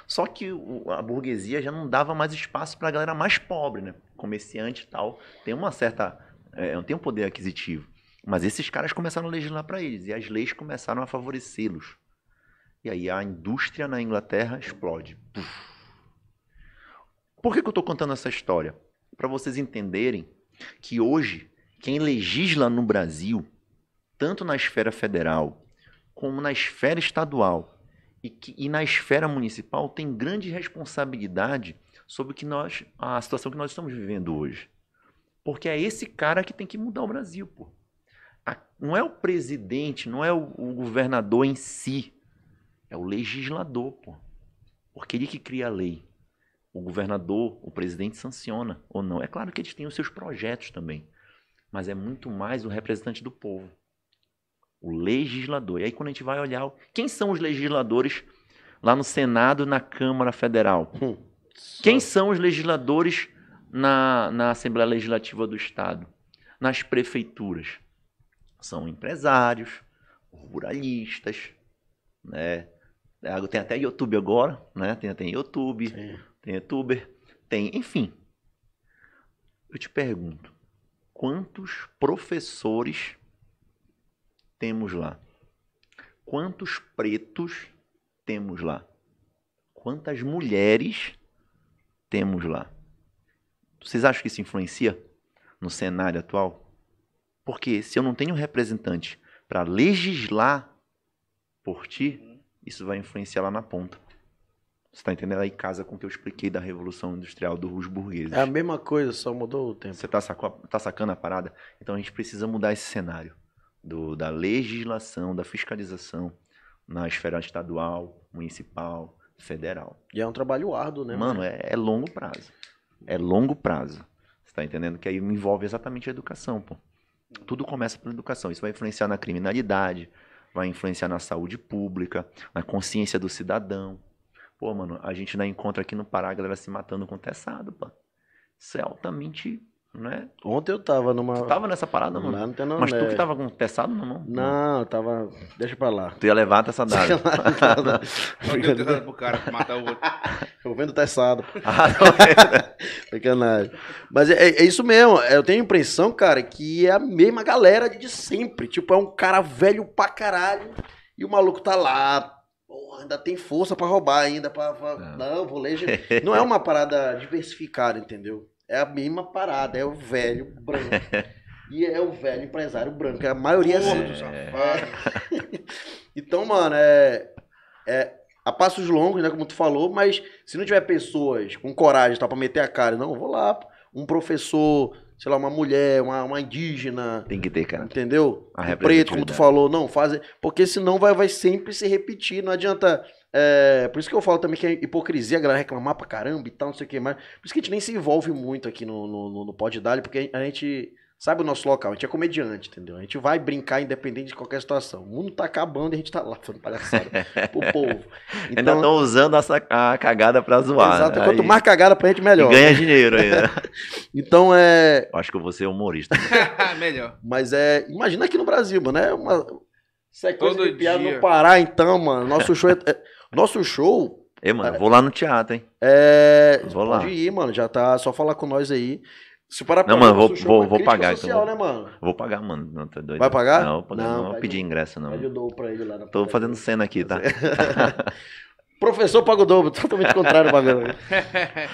Só que a burguesia já não dava mais espaço para a galera mais pobre, né? Comerciante e tal, tem uma certa, é, tem um poder aquisitivo. Mas esses caras começaram a legislar para eles e as leis começaram a favorecê-los. E aí a indústria na Inglaterra explode. Puf por que, que eu estou contando essa história? Para vocês entenderem que hoje, quem legisla no Brasil, tanto na esfera federal como na esfera estadual e, que, e na esfera municipal, tem grande responsabilidade sobre o que nós, a situação que nós estamos vivendo hoje. Porque é esse cara que tem que mudar o Brasil, pô. A, não é o presidente, não é o, o, governador em si, é o legislador, pô. Porque ele que cria a lei o governador, o presidente sanciona ou não. É claro que eles têm os seus projetos também, mas é muito mais o representante do povo, o legislador. E aí quando a gente vai olhar quem são os legisladores lá no Senado, na Câmara Federal, hum, quem são os legisladores na, na Assembleia Legislativa do Estado, nas prefeituras, são empresários, ruralistas, né? É, tem até YouTube agora, né? Tem até YouTube. Sim tem youtuber, tem, enfim. Eu te pergunto, quantos professores temos lá? Quantos pretos temos lá? Quantas mulheres temos lá? Vocês acham que isso influencia no cenário atual? Porque se eu não tenho representante para legislar por ti, isso vai influenciar lá na ponta. Você tá entendendo? Aí casa com o que eu expliquei da Revolução Industrial do Rus Burgueses. É a mesma coisa, só mudou o tempo. Você tá, sacou, tá sacando a parada? Então a gente precisa mudar esse cenário do, da legislação, da fiscalização na esfera estadual, municipal, federal.
E é um trabalho árduo, né? Mano, é, é
longo prazo. É longo prazo. Você tá entendendo? Que aí envolve exatamente a educação, pô. Tudo começa pela educação. Isso vai influenciar na criminalidade, vai influenciar na saúde pública, na consciência do cidadão. Pô, mano, a gente ainda encontra aqui no Pará a galera se matando com teçado, pô. Isso é altamente né? Ontem eu tava numa. Tu tava nessa parada, mano? Não Mas tu que tava com teçado na mão? Não, eu tava. Deixa pra lá. Tu ia levar a
teçadada. Brincadeira <laughs> pro cara matar o outro. <laughs> Eu vendo teçado. <laughs> Ah, é. Sacanagem. Mas é, é, isso mesmo. É, eu tenho a impressão, cara, que é a mesma galera de sempre. Tipo, é um cara velho pra caralho. E o maluco tá lá, oh, ainda tem força para roubar ainda, para pra... Não. É. não, vou ler. <laughs> não é uma parada diversificada, entendeu? É a mesma parada, é o velho branco.
<laughs>
E é o velho empresário branco. É a maioria é, é... <laughs> Então, mano, é, é a passos longos, né? Como tu falou, mas se não tiver pessoas com coragem tá, pra meter a cara, não, vou lá. Um professor sei lá, uma mulher, uma, uma indígena. Tem que ter, cara. Entendeu? Um preto, como tu falou, não, faz. Porque senão vai, vai sempre se repetir. Não adianta. É, por isso que eu falo também que é hipocrisia a galera reclamar pra caramba e tal, não sei o que mais. Por isso que a gente nem se envolve muito aqui no, no, no, no Pod Dali, porque a gente Sabe o nosso local? A gente é comediante, entendeu? A gente vai brincar independente de qualquer situação. O mundo tá acabando e a gente tá lá falando tá
palhaçada pro <laughs> povo. Então, ainda estão usando essa, a cagada pra zoar. Exato. Né? Quanto aí... mais cagada pra gente, melhor. E ganha né? dinheiro ainda. <laughs> então é. Acho que eu vou ser humorista.
<laughs> melhor. Mas é. Imagina aqui no Brasil, mano. É uma.
Isso é coisa Todo de piada dia. no
Pará, então, mano. Nosso show é... é nosso show Ei, mano, é, vou lá no teatro, hein? É. Vou pode lá. ir, mano. Já tá. Só falar com nós aí. Se parar pra Não, mano, vou, vou, vou pagar. Social, então, né, mano?
Vou pagar, mano. Não, tá doido. Vai pagar? Não, vou, não, não vou pedir ingresso, não. Pede o dobro pra ele lá na Tô fazendo cena aqui, tá? <laughs> Professor paga o dobro, totalmente <laughs> contrário mano <laughs>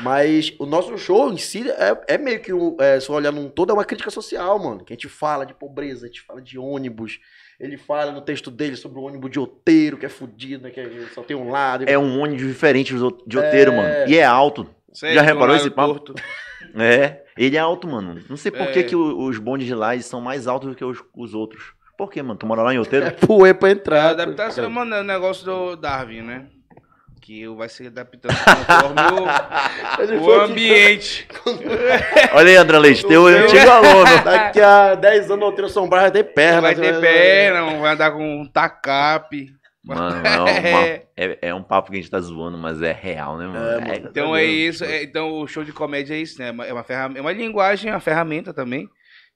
Mas o nosso show em si é, é meio que, é, se olhar num todo, é uma crítica social, mano. Que a gente fala de pobreza, a gente fala de ônibus. Ele fala no texto dele sobre o ônibus de oteiro, que é fudido, né, que só tem um lado. É um
ônibus diferente de oteiro, é... mano. E é alto. Sei, Já reparou esse papo? É, ele é alto, mano. Não sei por é. que, que os bondes de lá são mais altos do que os, os outros. Por que, mano? Tu mora lá em Outeiro? É poê é pra entrar. A adaptação, é.
mano, é o negócio do Darwin, né? que vai se adaptando <laughs> conforme o, o
ambiente. <laughs> Olha aí, André Leite, teu antigo aluno. Daqui
a 10 anos o Altino Sombrar vai ter perna. Vai ter perna, vai andar com um tacape. Mano, é, uma, <laughs> é.
é... é, um papo que a gente tá zoando, mas é real, né, mano? É, então é
isso. É, então o show de comédia é isso, né? É uma, é ferramenta, é uma linguagem, uma ferramenta também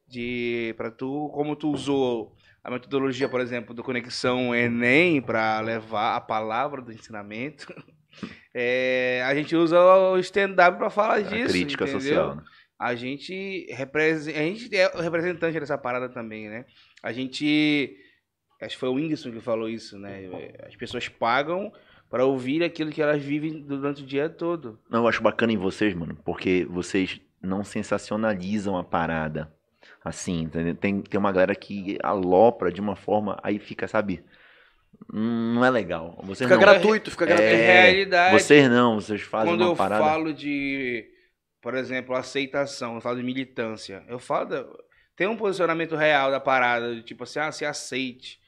de para tu, como tu usou a metodologia, por exemplo, do Conexão Enem para levar a palavra do ensinamento. <laughs> a gente usa o stand-up para falar a disso. Crítica entendeu? social, né? A gente, represe... a gente é representante dessa parada também, né? A gente Acho que foi o Whindersson que falou isso, né? Uhum. As pessoas pagam para ouvir aquilo que elas vivem durante o dia todo.
Não, eu acho bacana em vocês, mano, porque vocês não sensacionalizam a parada. Assim, tem, tem uma galera que alopra de uma forma, aí fica, sabe? Hum, não é legal. Vocês fica não... gratuito, fica é, gratuito. É, realidade. Vocês não, vocês fazem Quando uma parada. Quando eu
falo de, por exemplo, aceitação, eu falo de militância, eu falo. Tem um posicionamento real da parada, tipo assim, ah, se aceite.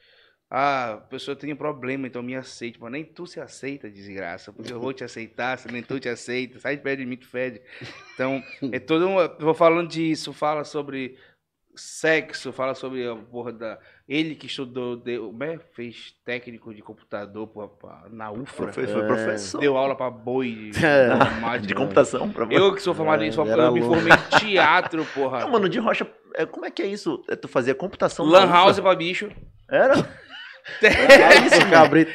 Ah, a pessoa tem um problema, então me aceite. Mas nem tu se aceita, desgraça, porque eu vou te aceitar, se nem tu te aceita, sai de perto de mim, tu fede. Então, é <laughs> todo um. Vou falando disso, fala sobre sexo, fala sobre a porra da. Ele que estudou, deu, né, fez técnico de computador pra, na UFRA. Foi, foi é. professor. Deu aula pra boi de, <laughs> é. de computação. Pra... Eu que sou formado é, em só eu me formei em <laughs> teatro, porra. Não, mano, de rocha, é, como é que é isso?
É, tu fazia computação.
Lan house
pra bicho. Era? É, é isso, cabrito.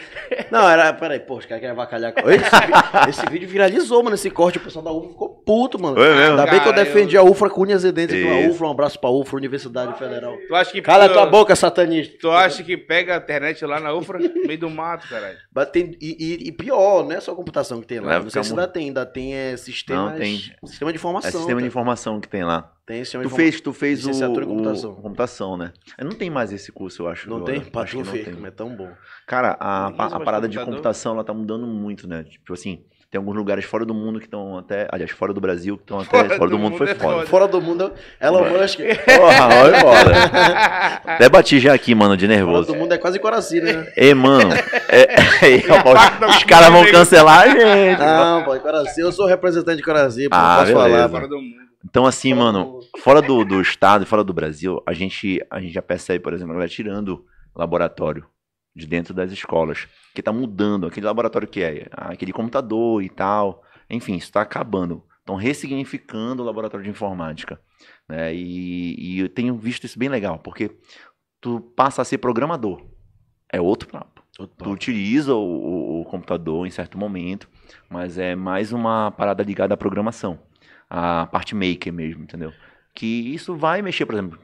Não, era. Peraí, pô, os caras querem avacalhar. Esse, esse vídeo viralizou, mano. Esse corte, o pessoal da UFRA ficou puto, mano. Foi mesmo? Ainda bem que eu defendi a UFRA com unhas e dentes aqui UFRA. Um abraço pra UFRA, Universidade
Federal. Tu acha que. Cala tua boca, satanista. Tu acha que pega a internet lá na UFRA, no meio do mato, caralho.
Tem, e, e, pior, não é só computação que tem lá. Não, sei se ainda
tem, ainda tem é, sistemas,
não, tem. sistema de informação. É sistema tá? de
informação que tem lá. Tem esse tu fez, tu fez o, computação. O computação, né? Não tem mais esse curso, eu acho. Não agora. tem? acho que não tem. é tão bom. Cara, a, a, a parada de computação, ela tá mudando muito, né? Tipo assim, tem alguns lugares fora do mundo que estão até. Aliás, fora do Brasil que estão até. Fora, fora do, do, mundo, foi é foda.
Fora do mundo, Elon Musk. Porra, olha embora.
<laughs> Até bati já aqui, mano, de nervoso. Fora do
mundo é quase Coracina, né? Ei, mano.
É, os, é, é, os caras vão cancelar a gente. Não,
pô, Coracina, eu sou representante de Coracina, ah, posso beleza. falar. Fora do mundo.
Então, assim, mano, fora do, do estado e fora do Brasil, a gente, a gente já percebe, por exemplo, galera tirando laboratório de dentro das escolas, que tá mudando, aquele laboratório que é, aquele computador e tal, enfim, isso está acabando. Estão ressignificando o laboratório de informática. Né? E, e eu tenho visto isso bem legal, porque tu passa a ser programador. É outro papo. Outro papo. Tu utiliza o, o computador em certo momento, mas é mais uma parada ligada à programação a parte maker mesmo, entendeu? Que isso vai mexer, por exemplo,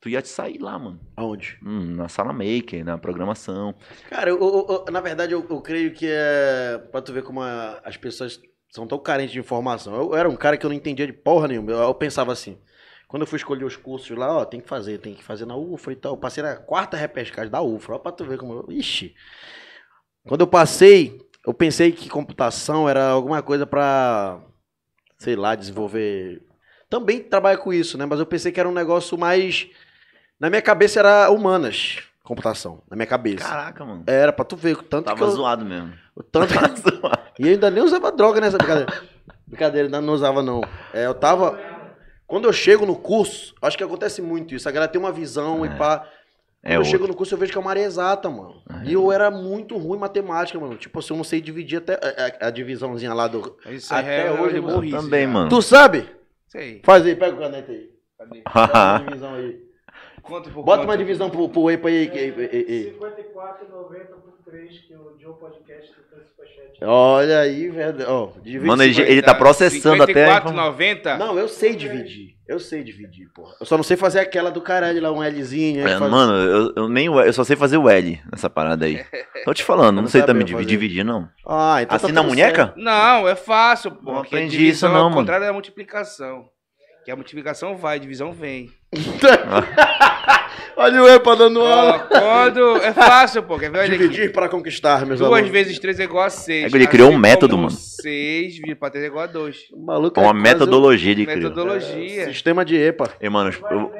tu ia te sair lá, mano. Aonde? Hum, na sala maker, na programação.
Cara, eu, eu, eu, na verdade, eu, creio que é. Pra tu ver como a, as pessoas são tão carentes de informação. Eu, era um cara que eu não entendia de porra nenhuma. Eu, pensava assim. Quando eu fui escolher os cursos lá, ó, tem que fazer, tem que fazer na UFRA e tal. Eu passei na quarta repescagem da UFRA, ó, pra tu ver como. Ixi. Quando eu passei, eu pensei que computação era alguma coisa pra sei lá, desenvolver. Também trabalha com isso, né? Mas eu pensei que era um negócio mais. Na minha cabeça era humanas computação na minha cabeça. Caraca, mano. Era pra tu ver. Tanto Tava que eu, zoado mesmo. O tanto Tava que... <laughs> zoado. E eu ainda nem usava droga nessa brincadeira. brincadeira, ainda não usava, não. É, eu tava. Quando eu chego no curso, acho que acontece muito isso. A galera tem uma visão é. e pá é eu chego no curso, eu vejo que é uma área exata, mano. Ah, é. E eu era muito ruim em matemática, mano. Tipo assim, eu não sei dividir até a, a, a divisãozinha lá do. Isso até é, hoje é morri. Também, já. Né? mano. Tu sabe? Sei. Faz aí, pega o caneta aí. Cadê? <laughs> Pega uma divisão aí. Quanto por Bota quanto? uma divisão pro, pro EPA aí. É, 54,90 Olha aí, velho. Oh, Mano, ele, ele tá processando 54, até. 90? Não, eu sei dividir. Eu sei dividir, porra. Eu só não sei fazer aquela do caralho lá, um
Lzinho. É, faz...
Mano, eu, eu, nem, eu só sei fazer o L nessa parada aí. Tô te falando, não, não sei também dividir, dividir, não. Ah, então Assim tá na munheca?
Não, é fácil, pô. Não aprendi isso, não, ao mano. contrário da é multiplicação. Que a multiplicação vai, a divisão vem. Então, ah. <laughs> Olha o EPA dando aula. Ó, quando... É fácil, pô. Quer ver? Olha Dividir aqui. para
conquistar, meus
Duas alunos. vezes três é igual a seis. É, ele tá? criou um método, mano. Seis para três é igual a dois. O maluco é uma é metodologia de criou. Metodologia. É,
sistema de EPA. E, mano... Eu...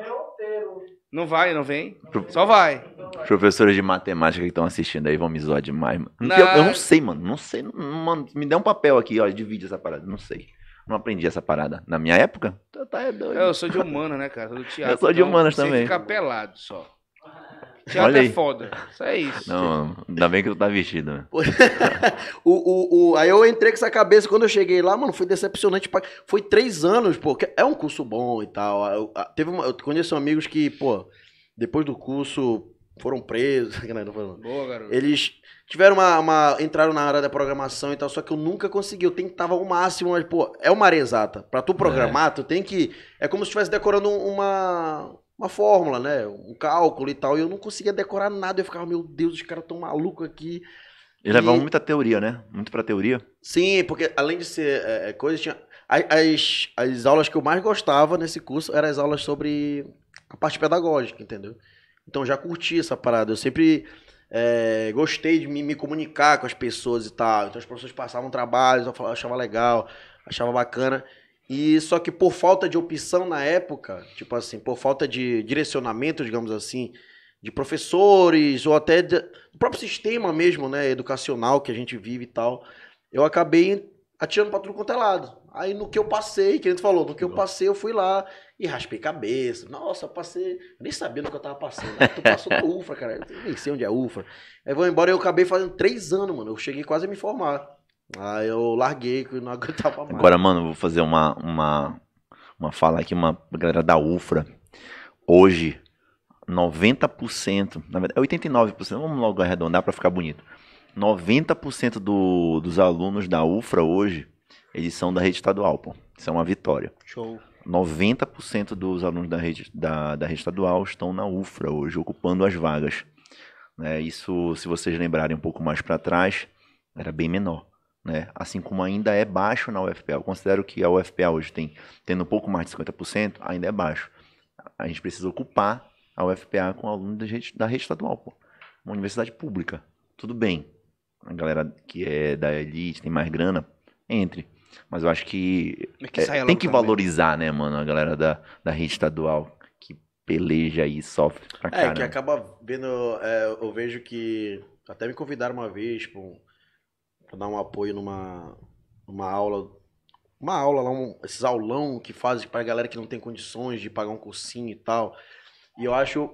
Não vai, não vem? Só vai.
Professores de matemática que estão assistindo aí vão me zoar demais, mano. Não. Eu, eu, não sei, mano. Não sei. Mano, me dê um papel aqui, ó. Divide essa parada. Não sei. Não aprendi essa parada. Na minha época,
tá, tá é doido. Eu sou de humana, né, cara? Sou do <laughs> teatro. Eu sou de então, humanas então, também. Você fica pelado só. Teatro Olha é aí. é foda. Isso é isso. Não,
ainda bem que tu tá vestido, né?
<laughs> o, o, o, aí eu entrei com essa cabeça quando eu cheguei lá, mano, foi decepcionante. Pra... Foi três anos, pô. É um curso bom e tal. Eu, teve uma, eu conheço amigos que, pô, depois do curso foram presos. <laughs> É, Boa, garoto. Eles tiveram uma, uma, entraram na área da programação e tal, só que eu nunca consegui, eu tentava ao máximo, mas, pô, é uma área exata. Pra tu programar, é. tu tem que, é como se estivesse decorando uma, uma fórmula, né, um cálculo e tal, e eu não conseguia decorar nada, eu ficava, meu Deus, os caras tão malucos aqui. Ele e... muita
teoria, né? Muito pra teoria.
Sim, porque além de ser é, é coisa, tinha... As, as aulas que eu mais gostava nesse curso eram as aulas sobre a parte pedagógica, entendeu? Então já curti essa parada. Eu sempre é, gostei de me, me, comunicar com as pessoas e tal. Então as pessoas passavam trabalhos, eu achava legal, achava bacana. E só que por falta de opção na época, tipo assim, por falta de direcionamento, digamos assim, de professores ou até de, do próprio sistema mesmo, né, educacional que a gente vive e tal, eu acabei atirando para tudo quanto é lado. Aí no que eu passei, que a gente falou, no que eu passei, eu fui lá e raspei cabeça. Nossa, passei. Nem sabia do que eu tava passando. Aí, ah, tu passou da UFRA, cara. Eu nem sei onde é UFRA. Aí vou embora e eu acabei fazendo três anos, mano. Eu cheguei quase a me formar. Aí eu larguei, que eu não <laughs> aguentava mais. Agora, mano,
vou fazer uma, uma, uma fala aqui, uma galera da UFRA. Hoje, 90%, na verdade, 89%, é vamos logo arredondar para ficar bonito. 90% do, dos alunos da UFRA hoje eles são da rede estadual, pô. Isso é uma vitória. Show. 90% dos alunos da rede, da, da rede estadual estão na UFRA hoje, ocupando as vagas. Né? Isso, se vocês lembrarem um pouco mais para trás, era bem menor. Né? Assim como ainda é baixo na UFPA. Eu considero que a UFPA hoje tem, tendo um pouco mais de 50%, ainda é baixo. A gente precisa ocupar a UFPA com alunos da rede, da rede estadual, pô. Uma universidade pública. Tudo bem. A galera que é da elite, tem mais grana, entre. Mas eu acho que, é que é, é, tem que também. valorizar, né, mano, a galera da, da rede estadual que peleja e sofre pra caramba. É, que
acaba vendo, é, eu vejo que até me convidaram uma vez pra, um, pra dar um apoio numa, uma aula uma aula lá, um, esses aulão que fazem pra galera que não tem condições de pagar um cursinho e tal. E eu acho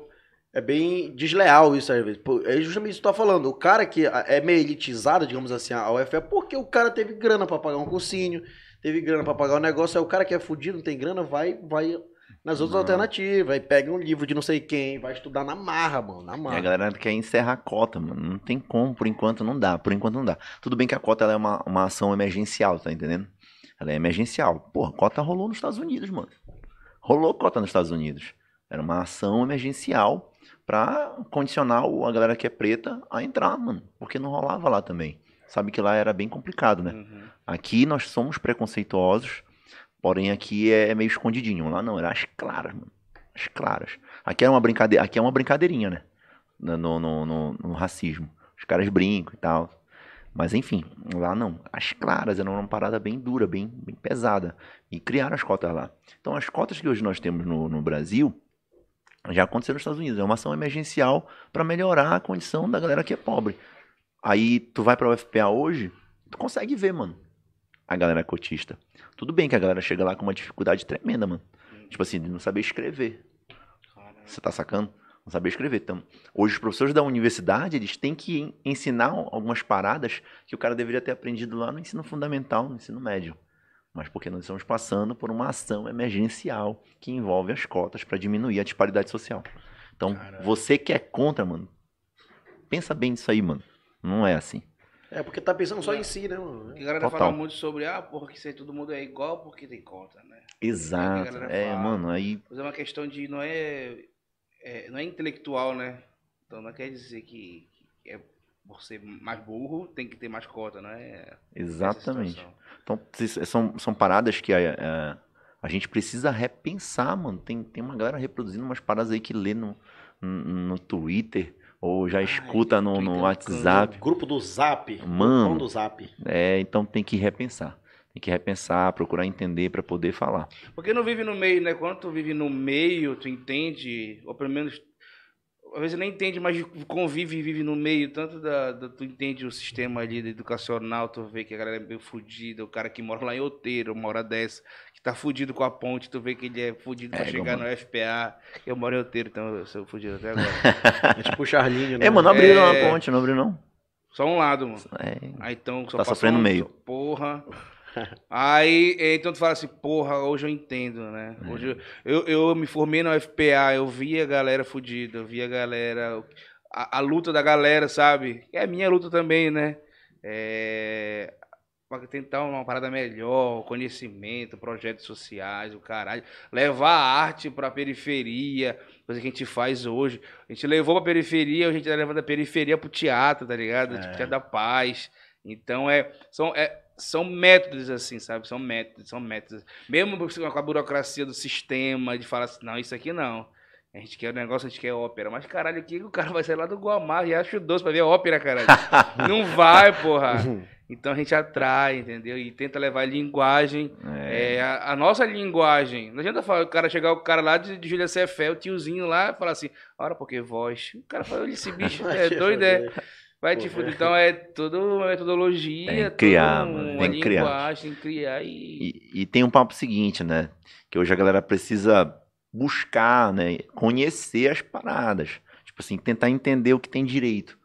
é bem desleal isso às vezes. É justamente isso que eu falando. O cara que é meio elitizado, digamos assim, a UFE, porque o cara teve grana para pagar um cursinho, teve grana para pagar um negócio, aí o cara que é fudido, não tem grana, vai vai nas outras não. alternativas. Aí pega um livro de não sei quem, vai estudar na marra, mano, na marra. E a
galera quer encerrar a cota, mano. Não tem como, por enquanto não dá, por enquanto não dá. Tudo bem que a cota é uma, uma ação emergencial, tá entendendo? Ela é emergencial. Porra, cota rolou nos Estados Unidos, mano. Rolou cota nos Estados Unidos. Era uma ação emergencial pra condicionar a galera que é preta a entrar, mano. Porque não rolava lá também. Sabe que lá era bem complicado, né? Uhum. Aqui nós somos preconceituosos, porém aqui é, é meio escondidinho. Lá não, era as claras, mano. As claras. Aqui é uma, brincade... aqui é uma brincadeirinha, né? No, no, no, no racismo. Os caras brincam e tal. Mas enfim, lá não. As claras eram uma parada bem dura, bem, bem pesada. E criaram as cotas lá. Então as cotas que hoje nós temos no, no Brasil, já aconteceu nos Estados Unidos. É uma ação emergencial para melhorar a condição da galera que é pobre. Aí tu vai para o FPA hoje, tu consegue ver, mano, a galera cotista. Tudo bem que a galera chega lá com uma dificuldade tremenda, mano. Tipo assim, de não saber escrever. Você tá sacando? Não saber escrever. Então, hoje os professores da universidade, eles têm que ensinar algumas paradas que o cara deveria ter aprendido lá no ensino fundamental, no ensino médio mas porque nós estamos passando por uma ação emergencial que envolve as cotas para diminuir a disparidade social. Então, você que é contra, mano, pensa bem nisso aí, mano. Não é assim.
É porque tá pensando só é. em si, né, mano? E a galera Total. fala muito sobre, ah, porque se todo mundo é igual, porque tem cota, né? Exato. É, fala, mano, aí. Mas é uma questão de. Não é, é, não é intelectual, né? Então não quer dizer que, que é por ser mais burro, tem que ter mais cota, não né? é
Exatamente. Então, são, são paradas que a, eh, a, eh, a, gente precisa repensar, mano. Tem, tem uma galera reproduzindo umas paradas aí que lê no, no, no Twitter ou já Ai, escuta no, no é WhatsApp. No grupo do Zap.
Mano. Do Zap.
É, então tem que repensar. Tem que repensar, procurar entender para poder falar.
Porque não vive no meio, né? Quando tu vive no meio, tu entende, ou pelo menos às vezes nem entende, mas convive e vive no meio, tanto da, da, tu entende o sistema ali educacional, tu vê que a galera é meio fudida, o cara que mora lá em Oteiro, uma hora dessa, que tá fudido com a ponte, tu vê que ele é fudido é, pra chegar mano. no FPA. Eu moro em Oteiro, então eu sou fudido até agora. é tipo o Charlinho, né? É, mano, não abriu é... a ponte, não abriu não. Só um lado, mano. É... Aí então só tá sofrendo um... meio. Porra. <laughs> Aí, então tu fala assim, porra, hoje eu entendo, né? É. Hoje eu, eu, eu, me formei na UFPA, eu vi a galera fudida, eu vi a galera, a, a luta da galera, sabe? É a minha luta também, né? É, pra tentar uma parada melhor, conhecimento, projetos sociais, o caralho. Levar a arte para a periferia, coisa que a gente faz hoje. A gente levou para a periferia, a gente tá levando a periferia pro teatro, tá ligado? Tipo, é. Tipo, teatro da paz. Então, é, são, é, são métodos, assim, sabe? São métodos, são métodos. Mesmo com a burocracia do sistema, de falar assim, não, isso aqui não. A gente quer o um negócio, a gente quer ópera. Mas caralho, aqui o cara vai sair lá do Guamar e acha doce pra ver ópera, caralho. <laughs> não vai, porra. <laughs> Então a gente atrai, entendeu? E tenta levar a linguagem, é. É, a, a, nossa linguagem. Não adianta falar, o cara chegar, o cara lá de, de Júlia Cefé, o tiozinho lá, falar assim, ora, porque voz. O cara fala, olha esse bicho, <laughs> é doido, é. Vai te fuder. É. Então é toda uma metodologia. Tem que criar, mano. Tem que criar. Tem que criar e...
e... E tem um papo seguinte, né? Que hoje a galera precisa buscar, né? Conhecer as paradas. Tipo assim, tentar entender o que tem direito.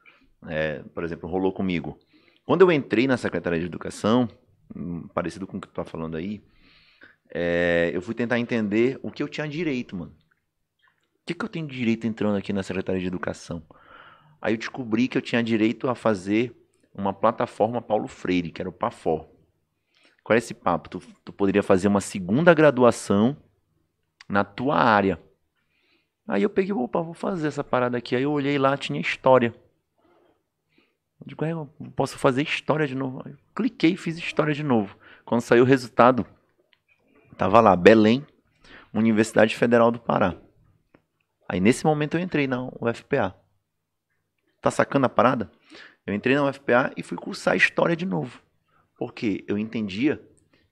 É, por exemplo, rolou comigo. Quando eu entrei na Secretaria de Educação, hum, parecido com o que tu tá falando aí, é, eu fui tentar entender o que eu tinha direito, mano. O que, que eu tenho direito entrando aqui na Secretaria de Educação? Aí eu descobri que eu tinha direito a fazer uma plataforma Paulo Freire, que era o PAFOR. Qual é esse papo? Tu, tu poderia fazer uma segunda graduação na tua área. Aí eu peguei, opa, vou fazer essa parada aqui. Aí eu olhei lá, tinha história. Eu digo, é, eu posso fazer história de novo. Aí eu cliquei e fiz história de novo. Quando saiu o resultado, tava lá, Belém, Universidade Federal do Pará. Aí nesse momento eu entrei na UFPA. Tá sacando a parada? Eu entrei na UFPA e fui cursar História de novo. Porque eu entendia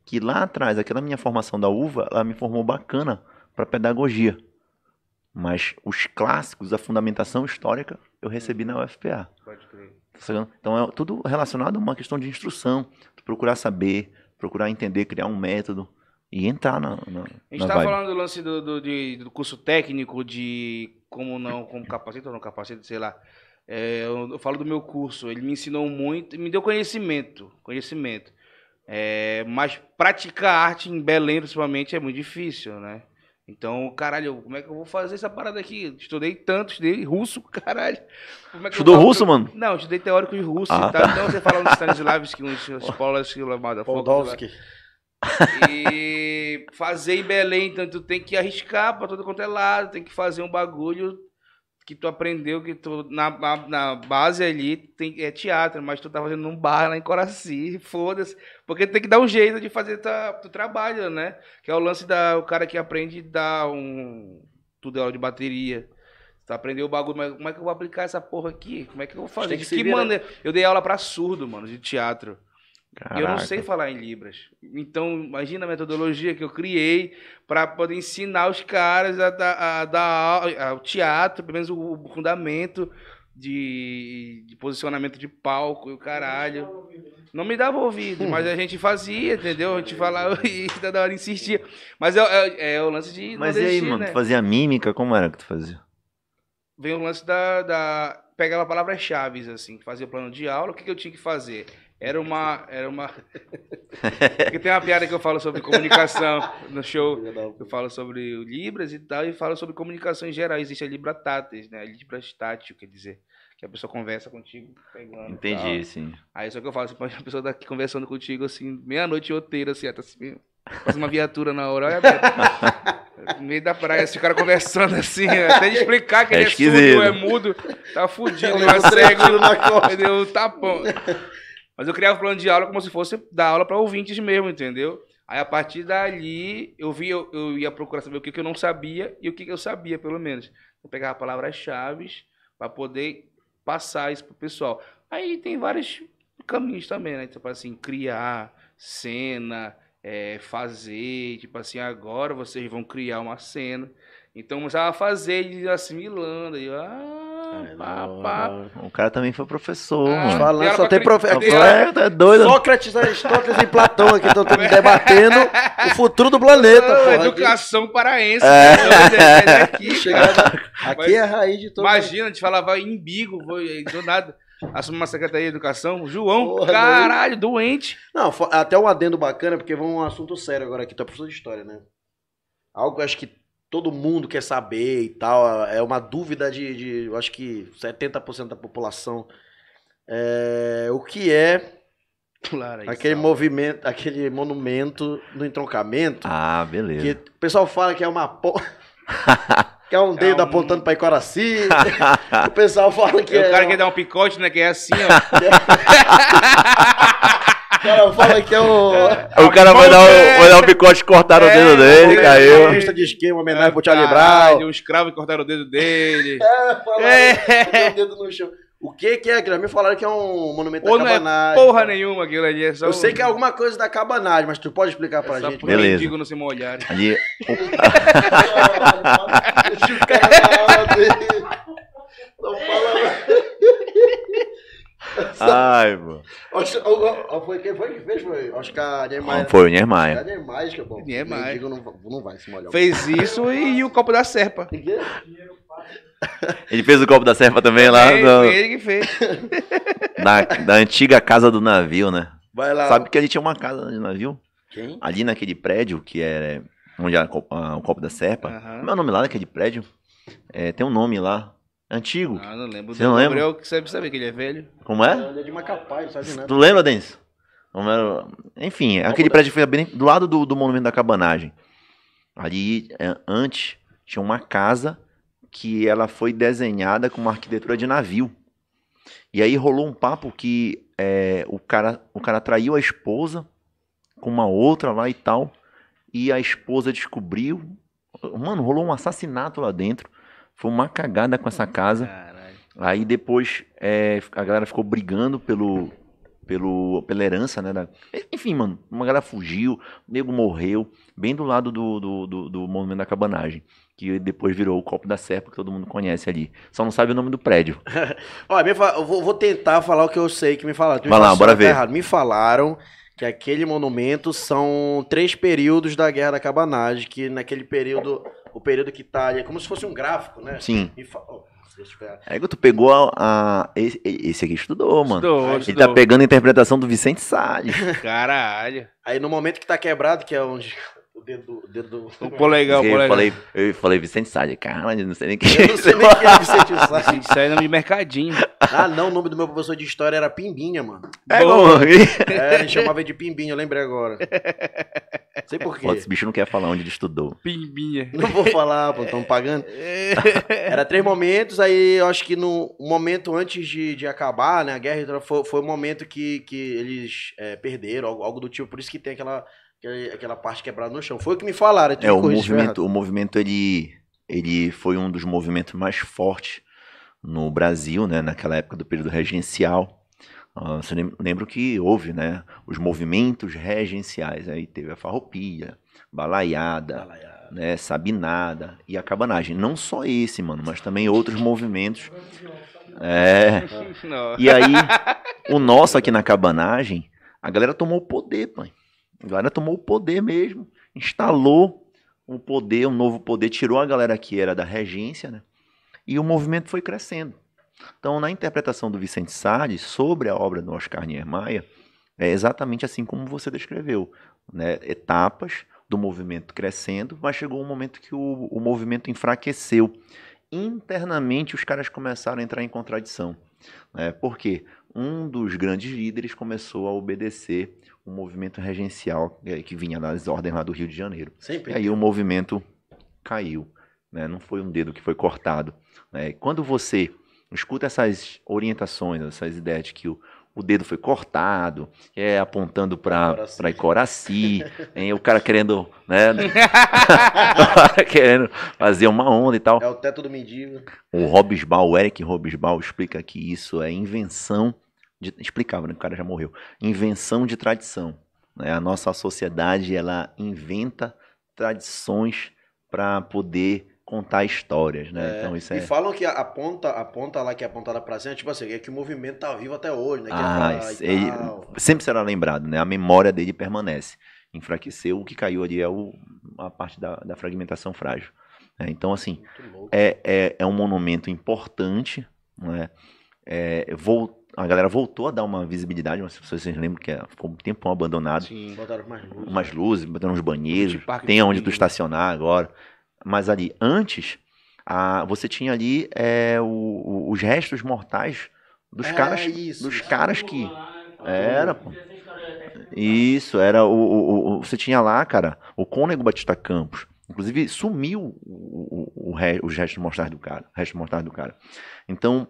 que lá atrás, aquela minha formação da UVA, ela me formou bacana para pedagogia. Mas os clássicos, a fundamentação histórica, eu recebi na UFPA. Uhum. Pode crer. Tá então é tudo relacionado a uma questão de instrução, de procurar saber, procurar entender, criar um método e entrar na. na a gente estava
falando do lance do, do, de, do curso técnico, de como não, como capacita ou não capacita, sei lá. É, eu, eu, falo do meu curso, ele me ensinou muito, me deu conhecimento, conhecimento. É, mas praticar arte em Belém, principalmente, é muito difícil, né? Então, caralho, como é que eu vou fazer essa parada aqui? Estudei tanto, estudei russo, <laughs> caralho. Como é Estudou russo, pro... mano? Não, estudei teórico de russo ah, Tá. Então, você fala no Stanislavski, uns Polski, Podolski. E fazer em Belém, então tu tem que arriscar pra todo quanto é lado, tem que fazer um bagulho que tu aprendeu que tu na, na, na, base ali tem, é teatro, mas tu tá fazendo num bar lá em Coraci, foda-se. Porque tem que dar um jeito de fazer tua, tu trabalho, né? Que é o lance da o cara que aprende dar um tudo é aula de bateria. Tu aprendeu o bagulho, mas como é que eu vou aplicar essa porra aqui? Como é que eu vou fazer? De que maneira? Eu dei aula para surdo, mano, de teatro. Caraca. Eu não sei falar em Libras. Então, imagina a metodologia que eu criei para poder ensinar os caras a, a, a dar o teatro, pelo menos o, o fundamento de, de, posicionamento de palco e o caralho. Não me dava ouvido, hum. mas a gente fazia, entendeu? A gente falava <laughs> e toda hora insistia. Mas é, é, é o lance de. Mas e aí, mano? Né? Tu fazia
mímica? Como era que tu fazia?
Vem o lance da. da pegava palavras-chave, assim, fazia o plano de aula. O que, que eu tinha que fazer? Era uma. Era uma... Porque tem uma piada que eu falo sobre comunicação no show. Eu falo sobre o Libras e tal, e falo sobre comunicação em geral. Existe a Libra Táteis, né? A Libra Tátil, quer dizer. Que a pessoa conversa contigo. Pegando, Entendi, tal. sim. Aí só que eu falo, assim, a pessoa tá aqui conversando contigo assim, meia-noite roteiro, assim, tá assim, passa uma viatura na hora. Olha, no meio da praia, esse assim, cara conversando assim, é, até de explicar que é ele é surdo, é mudo, tá fudido, tá, tá cego, na corda, deu um tapão. Mas eu criava o plano de aula como se fosse dar aula para ouvintes mesmo, entendeu? Aí a partir dali eu vi, eu, eu ia procurar saber o que, que, eu não sabia e o que, que eu sabia, pelo menos. Eu pegava palavras-chave para poder passar isso pro pessoal. Aí tem vários caminhos também, né? Tipo assim, criar cena, é, fazer, tipo assim, agora vocês vão criar uma cena. Então começava a fazer e assimilando, aí. eu, ah, Pá, pá.
O cara também foi professor, ah, mano. Falando, só tem professor. É, tá doido. Sócrates, é, Aristóteles e Platão aqui estão debatendo o futuro do
planeta. Não, porra, educação paraense. É. Né? é <laughs> aqui, Chegada,
aqui Mas, é a raiz de todo Imagina, mundo. a gente falava imbigo, do nada. Assumiu uma Secretaria de Educação. João, porra, caralho, doido. doente. Não, até um adendo bacana, porque vamos um assunto sério agora aqui. Tu é professor de
História, né? Algo acho que todo mundo quer saber e tal. É uma dúvida de, de eu acho que 70% da população. É, o que é Claro, aquele movimento, aquele monumento no entroncamento.
Ah, beleza. Que
o pessoal fala que é uma po... <laughs> que é um é dedo um... apontando para Icoraci.
<laughs> o
pessoal fala é que é. O cara é... que dá um picote, né? Que é assim, ó. <laughs> cara fala que é o. O cara vai dar, o, vai dar um picote e cortaram
é, o dedo é, dele, é, caiu.
Lista de esquema, homenagem é, pro Charlie Brown. Um escravo e cortaram o dedo dele. <laughs> É,
falaram, é. o dedo no chão. O que que é aquilo? Me falaram que é um monumento Ou da cabanagem. Não é porra cara.
nenhuma aquilo ali. É só Eu um... sei que é alguma coisa da cabanagem, mas tu pode explicar pra é gente? Só Beleza. mendigo não se
molhar.
Ali... não fala... Ai, mano.
Oh, oh, oh, foi quem foi que fez, foi? Oscar Niemeyer. Foi o Niemeyer. Niemeyer, que é bom. Niemeyer.
Digo, não, não vai se molhar. Fez isso e, e o copo da serpa.
Ele fez o copo da serpa também lá. não no... ele
que fez. <laughs> Na, da
antiga casa do navio, né? Vai lá. Sabe que ali tinha uma casa de navio? Quem? Ali naquele prédio que era é onde era é o copo da serpa. Uhum. Meu é nome lá naquele prédio. É, tem um nome lá. Antigo. Ah, não lembro. Você não lembra? Gabriel
que sabe saber que ele é velho. Como é? Ele é de Macapá, não sabe nada. Tu lembra,
Denis? Enfim, aquele prédio foi bem do lado do, do Monumento da Cabanagem. Ali, é, antes, tinha uma casa que ela foi desenhada com uma arquitetura de navio. E aí rolou um papo que é, o, cara, o cara traiu a esposa com uma outra lá e tal. E a esposa descobriu. Mano, rolou um assassinato lá dentro. Foi uma cagada com essa casa. Caralho. Aí depois é, a galera ficou brigando pelo, pelo, pela herança, né? Da... Enfim, mano, uma galera fugiu, o nego morreu, bem do lado do, do, do, do Monumento da Cabanagem, que depois virou o Copo da Serpa, que todo mundo conhece ali. Só não sabe o nome do prédio.
Olha, <laughs> eu vou, tentar falar o que eu sei que me falaram. Tu Vai lá, bora tá ver. Errado. Me falaram que aquele monumento são três períodos da Guerra da Cabanagem, que naquele período o período que tá ali. É como se fosse um gráfico, né? Sim. E fa... oh,
é que tu pegou a, a esse, aqui estudou, mano. Estudou, ah, Ele estudou. tá pegando a interpretação do Vicente Salles.
<laughs> Caralho. Aí no momento que tá quebrado, que é onde dedo. dedo o polegão, eu polegão. Falei,
eu falei Vicente Sade, cara, não sei nem quem é. Eu não sei nem quem é
Vicente Sade. Vicente Sade é nome de
mercadinho.
Ah, não,
o nome do meu professor de história era Pimbinha, mano. É, Bom. é ele chamava de Pimbinha, eu lembrei agora. Sei por quê. Esse bicho não quer
falar onde ele estudou. Pimbinha. Não vou falar, pô, estão pagando.
<laughs> Era três momentos, aí eu acho que no momento antes de, de acabar, né, a guerra foi, foi o momento que, que eles é, perderam, algo, algo do tipo, por isso que tem aquela aquela parte quebrada no chão. Foi o que me falaram. É, tipo é o movimento,
o movimento ele, ele foi um dos movimentos mais fortes no Brasil, né, naquela época do período regencial. Uh, lembra lembro que houve né, os movimentos regenciais. Aí teve a farroupilha, balaiada, balaiada. Né, sabinada e a cabanagem. Não só esse, mano, mas também outros movimentos. É. Não. E aí, o nosso aqui na cabanagem, a galera tomou poder, pai. A galera tomou o poder mesmo, instalou o poder, um novo poder, tirou a galera que era da regência, né? E o movimento foi crescendo. Então, na interpretação do Vicente Sardes sobre a obra do Oscar Niemeyer, é exatamente assim como você descreveu, né? Etapas do movimento crescendo, mas chegou um momento que o, o movimento enfraqueceu. Internamente, os caras começaram a entrar em contradição. Né? Porque Um dos grandes líderes começou a obedecer um movimento regencial é, que vinha das ordens lá do Rio de Janeiro. Sempre. E aí o movimento caiu. Né? Não foi um dedo que foi cortado. Né? Quando você escuta essas orientações, essas ideias de que o, o dedo foi cortado, é apontando para para Icoraci, o cara querendo, né, <laughs> querendo fazer uma onda e tal. É o teto do mendigo. O Robisbal, o Eric Robisbal explica que isso é invenção de, explicava, né, o cara já morreu, invenção de tradição. Né? A nossa sociedade, ela inventa tradições para poder contar histórias, né? É, então isso é... E falam
que a ponta, a ponta lá que é apontada para cima, é, tipo assim, é que o movimento tá vivo até hoje, né? Que é
ah, é sempre será lembrado, né? A memória dele permanece. Enfraqueceu, o que caiu ali é o, a parte da, da fragmentação frágil. É, então, assim, é, é, é um monumento importante, né? É, vou, a galera voltou a dar uma visibilidade, mas se vocês lembram que é, ficou um tempão abandonado. Sim, botaram umas luzes. luzes, botaram uns banheiros, tipo tem onde tu estacionar agora. Mas ali, antes, a, você tinha ali é, o, o, os restos mortais dos é, caras. Isso, dos isso. caras que. Então. Era, pô. É tá. Isso, era o, o, o, Você tinha lá, cara, o Cônego Batista Campos. Inclusive, sumiu o, o, o, os restos mortais do cara. Restos mortais do cara. Então,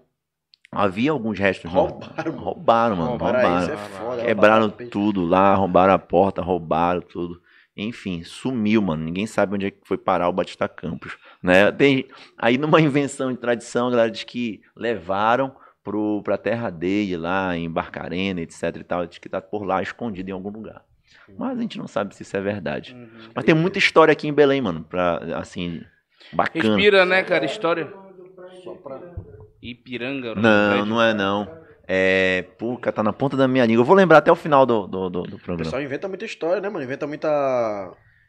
Havia alguns restos. Roubaram. Mano. Roubaram, mano. Roubaram. roubaram. É foda, Quebraram roubaram tudo lá, roubaram a porta, roubaram tudo. Enfim, sumiu, mano. Ninguém sabe onde é que foi parar o Batista Campos. Né? Tem, aí, numa invenção de tradição, a galera diz que levaram pro, pra terra dele, lá em Barcarena, etc e tal. Diz que tá por lá, escondido em algum lugar. Uhum. Mas a gente não sabe se isso é verdade. Uhum, Mas tem muita história aqui em Belém, mano. Pra, assim, bacana. Inspira,
né, cara? História. Só pra... Ipiranga. Não,
não é não. É, porca tá na ponta da minha língua. Eu vou lembrar até o final do, do, do, do programa. O pessoal
inventa muita história, né, mano? Inventa muita.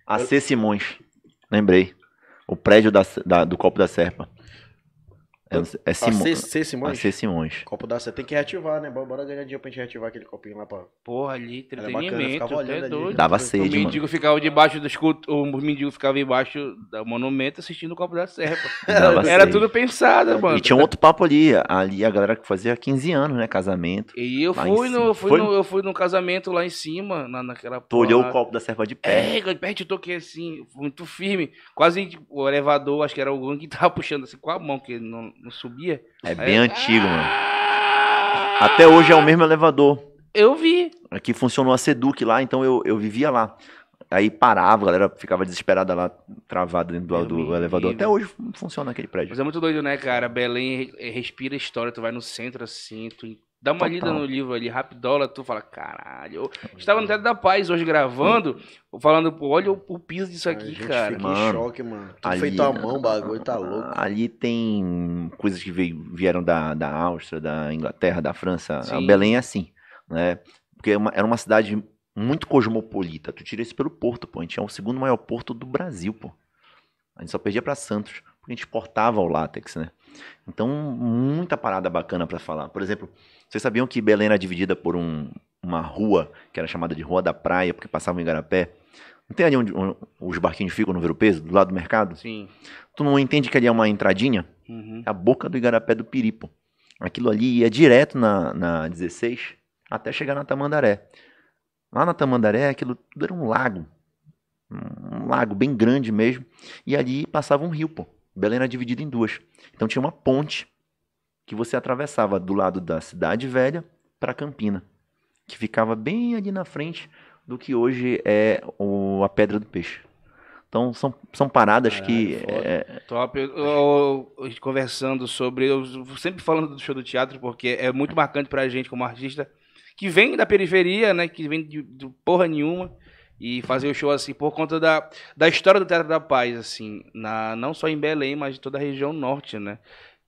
A C.
Simões. Lembrei. O prédio da, da, do Copo da Serpa. É, ah, é Simo... C, C, Simões? A é C Simões.
Copo da C. Tem que reativar, né? Bora ganhar dinheiro pra gente reativar aquele copinho lá
pra. Porra, ali, treinamento, É, é Dava sede, o mano. O mendigo ficava debaixo do escudo. O mendigo ficava embaixo do monumento assistindo o copo da Serra. <laughs> Era, tudo pensado, mano. E tinha um
outro papo ali. Ali a galera que fazia 15 anos, né? Casamento. E eu fui, no, fui Foi? no. Eu
fui no casamento lá em cima, na, naquela. Tu olhou o copo da serva de pé. É, perto eu toquei assim, muito firme. Quase tipo, o elevador, acho que era o Gun que tava <laughs> puxando assim com a mão, que não não subia.
É aí bem antigo, mano. Até hoje é o mesmo elevador. Eu vi. Aqui funcionou a Seduc lá, então eu, eu vivia lá. Aí parava, a galera ficava desesperada lá, travada dentro do, do elevador. Até hoje funciona aquele prédio. Mas
é muito doido, né, cara? Belém respira história. Tu vai no centro assim, tu Dá uma Total. lida no livro ali, rapidola, tu fala, caralho. Eu estava no Teto da Paz hoje gravando, falando, pô, olha o piso disso aqui, Ai, cara. Fica mano, em choque, mano. Tudo ali, feito à
mão, o bagulho tá louco. Ali tem coisas que veio, vieram da, da Áustria, da Inglaterra, da França. Sim. A Belém é assim, né? Porque é uma, era uma cidade muito cosmopolita. Tu tira isso pelo porto, pô. A gente é o segundo maior porto do Brasil, pô. A gente só perdia para Santos, porque a gente exportava o látex, né? Então, muita parada bacana para falar. Por exemplo, vocês sabiam que Belém era dividida por um, uma rua que era chamada de Rua da Praia, porque passava em Igarapé? Não tem ali onde, onde os barquinhos ficam no Viro Peso, do lado do mercado? Sim. Tu não entende que ali é uma entradinha? Uhum. É a boca do Igarapé do Piripo. Aquilo ali ia direto na, na 16 até chegar na Tamandaré. Lá na Tamandaré, aquilo tudo era um lago. Um lago bem grande mesmo. E ali passava um rio, pô. Belém era dividida em duas. Então tinha uma ponte que você atravessava do lado da Cidade Velha para Campina, que ficava bem ali na frente do que hoje é o, a Pedra do Peixe. Então são, são paradas Caralho, que. É... é,
é Top. Eu, eu, eu, conversando sobre. Eu sempre falando do show do teatro, porque é muito marcante a gente como artista que vem da periferia, né? Que vem de, de porra nenhuma. E fazer o show assim por conta da, da história do Teatro da Paz, assim, na, não só em Belém, mas de toda a região norte, né?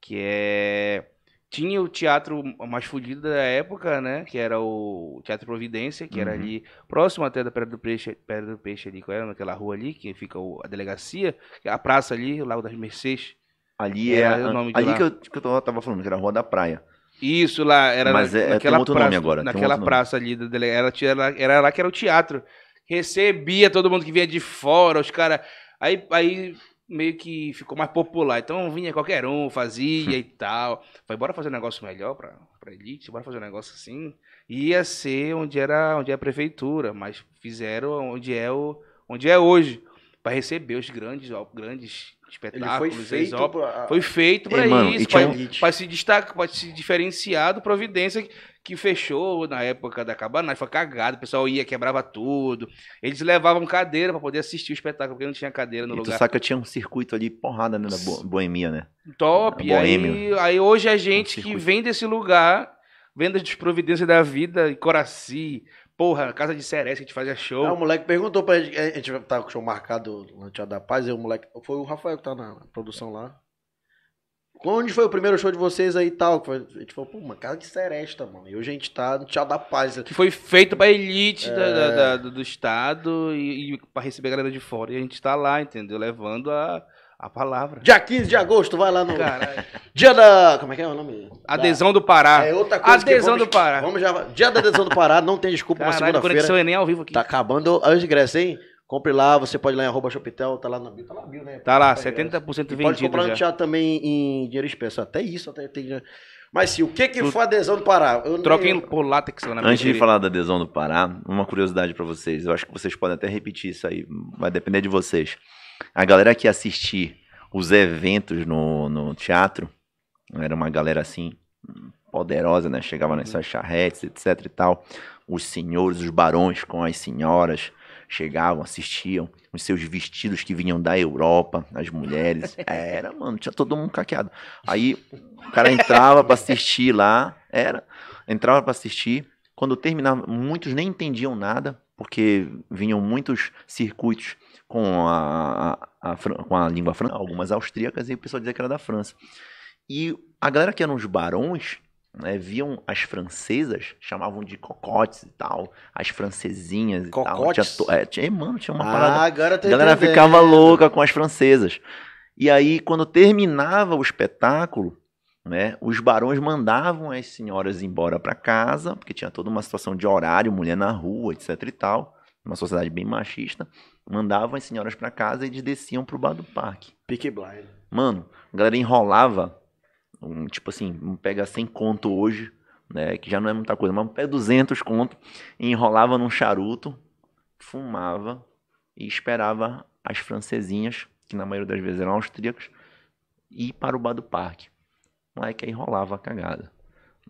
que é tinha o teatro mais fodido da época, né? Que era o Teatro Providência, que uhum. era ali próximo até da Pedra do Peixe, Pedra do Peixe ali, qual era? Naquela rua ali, que fica o, a delegacia, a praça ali, o Lago das Mercês. Ali é, o nome ali que eu, que eu, tava falando,
que era a Rua da Praia.
Isso lá, era Mas na, é, é, naquela tem outro praça, nome agora. Naquela praça nome. ali, da delega, era, era, era lá que era o teatro. Recebia todo mundo que vinha de fora, os caras... Aí, aí meio que ficou mais popular. Então vinha qualquer um, fazia hum. e tal. Foi bora fazer um negócio melhor pra, pra elite, bora fazer um negócio assim. Ia ser onde era onde é a prefeitura, mas fizeram onde é o onde é hoje para receber os grandes, ó, grandes espetáculos. Ele foi feito para para isso, para se destacar, para se diferenciar do Providência que, fechou na época da cabanagem, foi cagado, o pessoal ia quebrava tudo. Eles levavam cadeira para poder assistir o espetáculo porque não tinha cadeira no e lugar. Tu saca
tinha um circuito ali porrada né, na Boêmia, boemia, né? Top. Na aí,
aí hoje a gente um que vem desse lugar, vem de desprovidência da vida, Coraci, Porra, casa de Ceres que a gente fazia show. Não, o moleque perguntou pra gente. A gente tava com o show marcado
no Teatro da Paz. E o moleque. Foi o Rafael que tá na produção lá. Onde foi o primeiro show de vocês aí e tal? a gente falou, pô, uma casa de seresta, tá, mano. E hoje a gente tá no Teatro da Paz. Que foi
feito pra elite é... da, da, do estado e, e pra receber a galera de fora. E a gente tá lá, entendeu? Levando a a palavra. Dia 15 de agosto, vai lá no. Caralho. Dia da. Como é que é o nome? Adesão do Pará. É outra coisa. Adesão vamos... do Pará. Vamos já. Dia da adesão do Pará, não
tem desculpa Caralho, uma segunda-feira. conexão é nem ao vivo aqui. Tá acabando os ingressos, hein? Compre lá, você pode ir lá em arroba Shopitel, tá lá na bio, tá lá bio, né? Tá lá, 70% vendido. E pode comprar já. já também em dinheiro expresso. Até isso, até tem. Mas sim, o que que foi a adesão do Pará? Eu troquei nem... por látex lá na Antes de falar
da
adesão do Pará, uma curiosidade para vocês. Eu acho que vocês podem até repetir isso aí, vai depender de vocês. A galera que assistir os eventos no, no teatro era uma galera assim poderosa, né? Chegava nessas uhum. charretes, etc e tal. Os senhores, os barões com as senhoras chegavam, assistiam, os seus vestidos que vinham da Europa, as mulheres. <laughs> Era, mano, tinha todo mundo caqueado. Aí o cara entrava para assistir lá, era, entrava para assistir. Quando terminava, muitos nem entendiam nada, porque vinham muitos circuitos com a, a, a, com a língua franca, algumas austríacas, e o pessoal dizia que era da França. E a galera que eram os barões, né, viam as francesas, chamavam de cocotes e tal, as francesinhas e cocotes? tal. Tinha, é, tinha, mano, tinha uma ah, parada. Agora tô a galera entendendo. ficava louca com as francesas. E aí, quando terminava o espetáculo, né, os barões mandavam as senhoras embora para casa, porque tinha toda uma situação de horário, mulher na rua, etc e tal, uma sociedade bem machista mandavam as senhoras para casa e eles desciam pro bar do parque. Pique blind. Mano, a galera enrolava, um, tipo assim, pega 100 conto hoje, né, que já não é muita coisa, mas pega 200 conto, enrolava num charuto, fumava e esperava as francesinhas, que na maioria das vezes eram austríacas, ir para o bar do parque. O moleque aí rolava a cagada.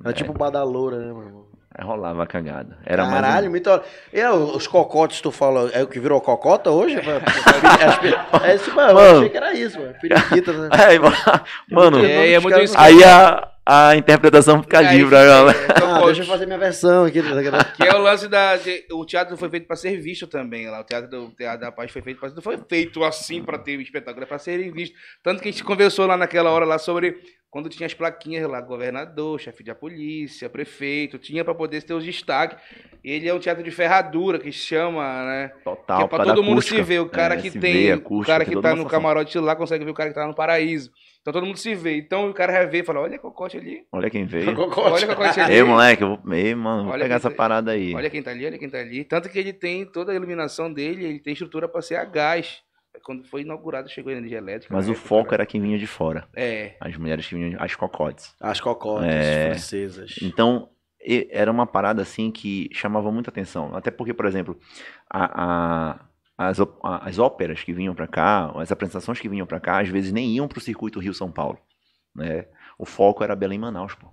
Era tipo é, tipo
loura, né, mano?
Rolava cagada. Era Caralho,
um... muito. E os cocotes, tu fala, é o que virou cocota hoje? <laughs> é isso, mano, mano. Eu achei que era isso, mano. Periquita, né? <laughs> É, mano, é, é muito isso. Aí a
a interpretação fica livre agora. É, então, ah, deixa eu fazer minha versão aqui. Tá que
é o lance da. De, o teatro foi feito para ser visto também. Lá. O teatro, do, o teatro da Paz foi feito não foi feito assim para ter um espetáculo, é para serem visto. Tanto que a gente conversou lá naquela hora lá sobre quando tinha as plaquinhas lá, governador, chefe da polícia, prefeito, tinha para poder ter os destaques. Ele é um teatro de ferradura que chama, né? Total. Que é para todo mundo acústica. se ver. O cara é, que tem, vê, acústica, o cara que, que tá no camarote lá consegue ver o cara que tá no paraíso. Então todo mundo se vê. Então o cara rever e fala: olha a cocote ali. Olha quem veio. <laughs> Cocote. Olha a cocote
<laughs>
ali. Ei, moleque, eu vou... Ei, mano, vou olha pegar essa tá... parada aí. Olha
quem tá ali, olha quem tá ali. Tanto que ele tem toda a iluminação dele, ele tem estrutura para ser a gás. É quando foi inaugurado, chegou a energia elétrica. Mas né, o época, foco cara. era quem vinha de fora. É.
As mulheres que vinham, as cocotes. As cocotes, é... francesas. Então, era uma parada assim que chamava muita atenção. Até porque, por exemplo, a, a as, as óperas que vinham para cá, as apresentações que vinham para cá, às vezes nem iam para o circuito Rio-São Paulo. Né? O foco era Belém-Manaus, pô.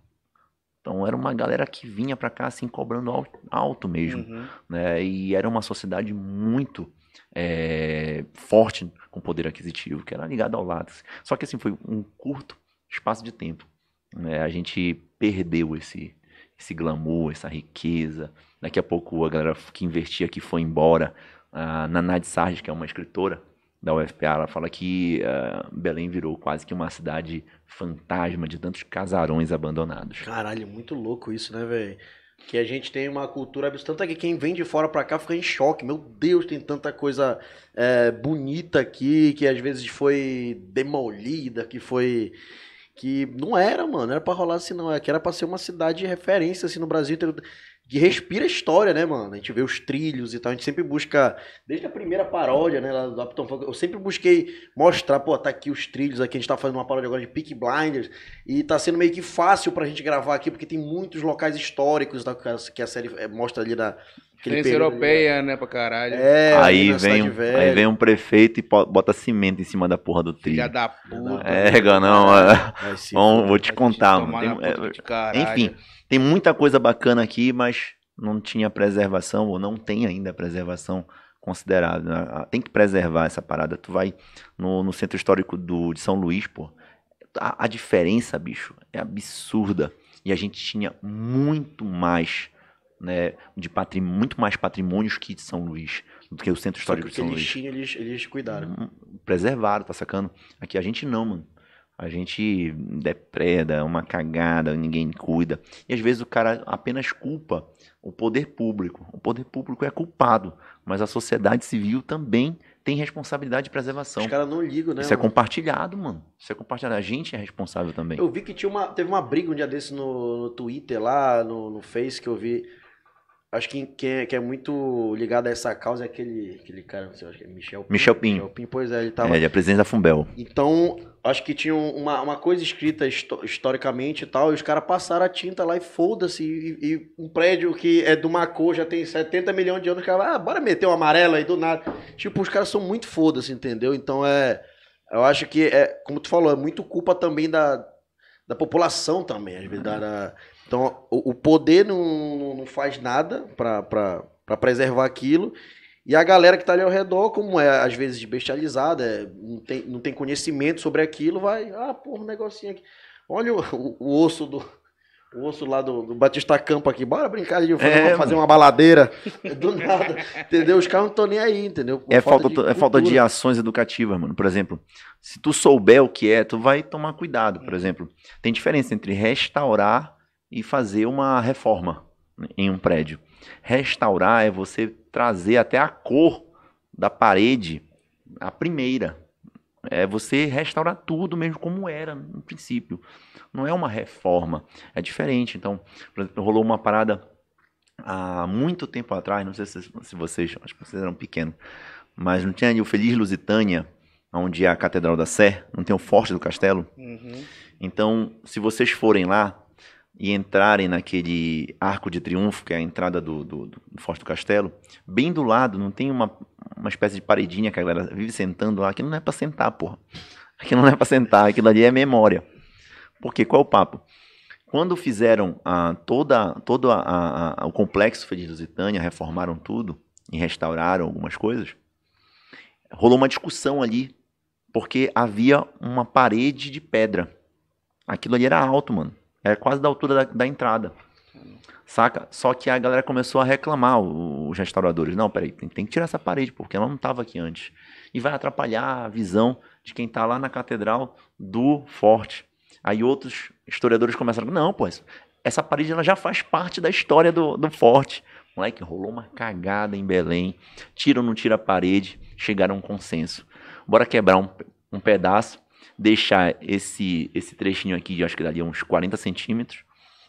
Então era uma galera que vinha para cá assim cobrando alto mesmo, uhum. né? E era uma sociedade muito é, forte com poder aquisitivo, que era ligada ao Lattes. Assim. Só que assim foi um curto espaço de tempo. Né? A gente perdeu esse esse glamour, essa riqueza. Daqui a pouco a galera que investia aqui foi embora, a Naná de que é uma escritora da UFPA, ela fala que uh, Belém virou quase que uma cidade fantasma de tantos casarões abandonados.
Caralho, muito louco isso, né, velho? Que a gente tem uma cultura absurda. Tanto é que quem vem de fora pra cá fica em choque. Meu Deus, tem tanta coisa é, bonita aqui que às vezes foi demolida, que foi que não era, mano, era para rolar assim não, é que era para ser uma cidade de referência assim no Brasil que respira história, né, mano? A gente vê os trilhos e tal, a gente sempre busca, desde a primeira paródia, né, lá do Upton Funk, eu sempre busquei mostrar, pô, tá aqui os trilhos, aqui a gente tá fazendo uma paródia agora de Peak Blinders, e tá sendo meio que fácil pra gente gravar aqui, porque tem muitos locais históricos tá, que a série eh, mostra ali na... Crença europeia,
ali, né? né, pra caralho. É, aí, vem, aí vem um
prefeito e bota cimento em cima da porra do trilho. Filha da puta. É, ganão. é, é, é, vou te contar, mano. Tem, é, enfim, tem muita coisa bacana aqui, mas não tinha preservação ou não tem ainda preservação considerada. Né? Ah, tem que preservar essa parada. Tu vai no, no centro histórico do, de São Luís, pô. A, a diferença, bicho, é absurda. E a gente tinha muito mais, né, de patrimônio, muito mais patrimônios que de São Luís do que o centro histórico que de São eles Luís. Tinham,
eles, eles cuidaram. Hum,
preservaram, tá sacando? Aqui a gente não, mano. A gente depreda, é uma cagada, ninguém cuida. E às vezes o cara apenas culpa o poder público. O poder público é culpado, mas a sociedade civil também tem responsabilidade de preservação. Os caras não ligam, né? Isso é mano? é compartilhado, mano. Isso é compartilhado. A gente é responsável também. Eu vi que tinha uma, teve
uma briga um dia desse no, no Twitter lá, no, no Face, que eu vi Acho que quem é, que é muito ligado a essa causa é aquele, aquele cara, não sei, acho que é Michel Pim. Michel Pim. Michel pois é, ele tava. É, ele é presidente da Fumbel. Então, acho que tinha uma, uma coisa escrita histo historicamente e tal, e os caras passaram a tinta lá e foda-se. E, e, um prédio que é de uma cor já tem 70 milhões de anos, os ah, bora meter o um amarelo aí do nada. Tipo, os caras são muito foda-se, entendeu? Então é. Eu acho que, é, como tu falou, é muito culpa também da, da população também, às vezes, da, da então, o, o poder não, não faz nada para preservar aquilo. E a galera que está ali ao redor, como é às vezes bestializada, é, não, tem, não tem conhecimento sobre aquilo, vai, ah, porra, um negocinho aqui. Olha o, o, o osso do, o osso lá do, do, Batista Campo aqui, bora brincar de fazer, é, fazer uma baladeira <laughs> do nada, entendeu? Os caras não estão nem aí, entendeu? É falta, falta é falta de
ações educativas, mano. Por exemplo, se tu souber o que é, tu vai tomar cuidado, por é. exemplo. Tem diferença entre restaurar e fazer uma reforma em um prédio. Restaurar é você trazer até a cor da parede a primeira. É você restaurar tudo mesmo como era no princípio. Não é uma reforma, é diferente. Então, rolou uma parada há muito tempo atrás, não sei se, se vocês, acho que vocês eram pequenos, mas não tinha ali o Feliz Lusitânia, onde é a Catedral da Sé, não tem o Forte do Castelo? Uhum. Então, se vocês forem lá, e entrarem naquele arco de triunfo, que é a entrada do, do, do Forte do Castelo, bem do lado, não tem uma, uma espécie de paredinha que a galera vive sentando lá, que não é para sentar, porra. Aquilo não é para sentar, aquilo ali é memória. Porque qual é o papo? Quando fizeram a, toda, todo a, a, a, o complexo Feliz Lusitânia, reformaram tudo e restauraram algumas coisas, rolou uma discussão ali, porque havia uma parede de pedra. Aquilo ali era alto, mano. É quase da altura da, da entrada. Saca? Só que a galera começou a reclamar, os restauradores. Não, peraí, tem, tem que tirar essa parede, porque ela não estava aqui antes. E vai atrapalhar a visão de quem está lá na catedral do forte. Aí outros historiadores começaram, não, pô, essa parede ela já faz parte da história do, do forte. Moleque, rolou uma cagada em Belém. Tira ou não tira a parede, chegaram a um consenso. Bora quebrar um, um pedaço deixar esse, esse trechinho aqui, acho que daria uns 40 centímetros.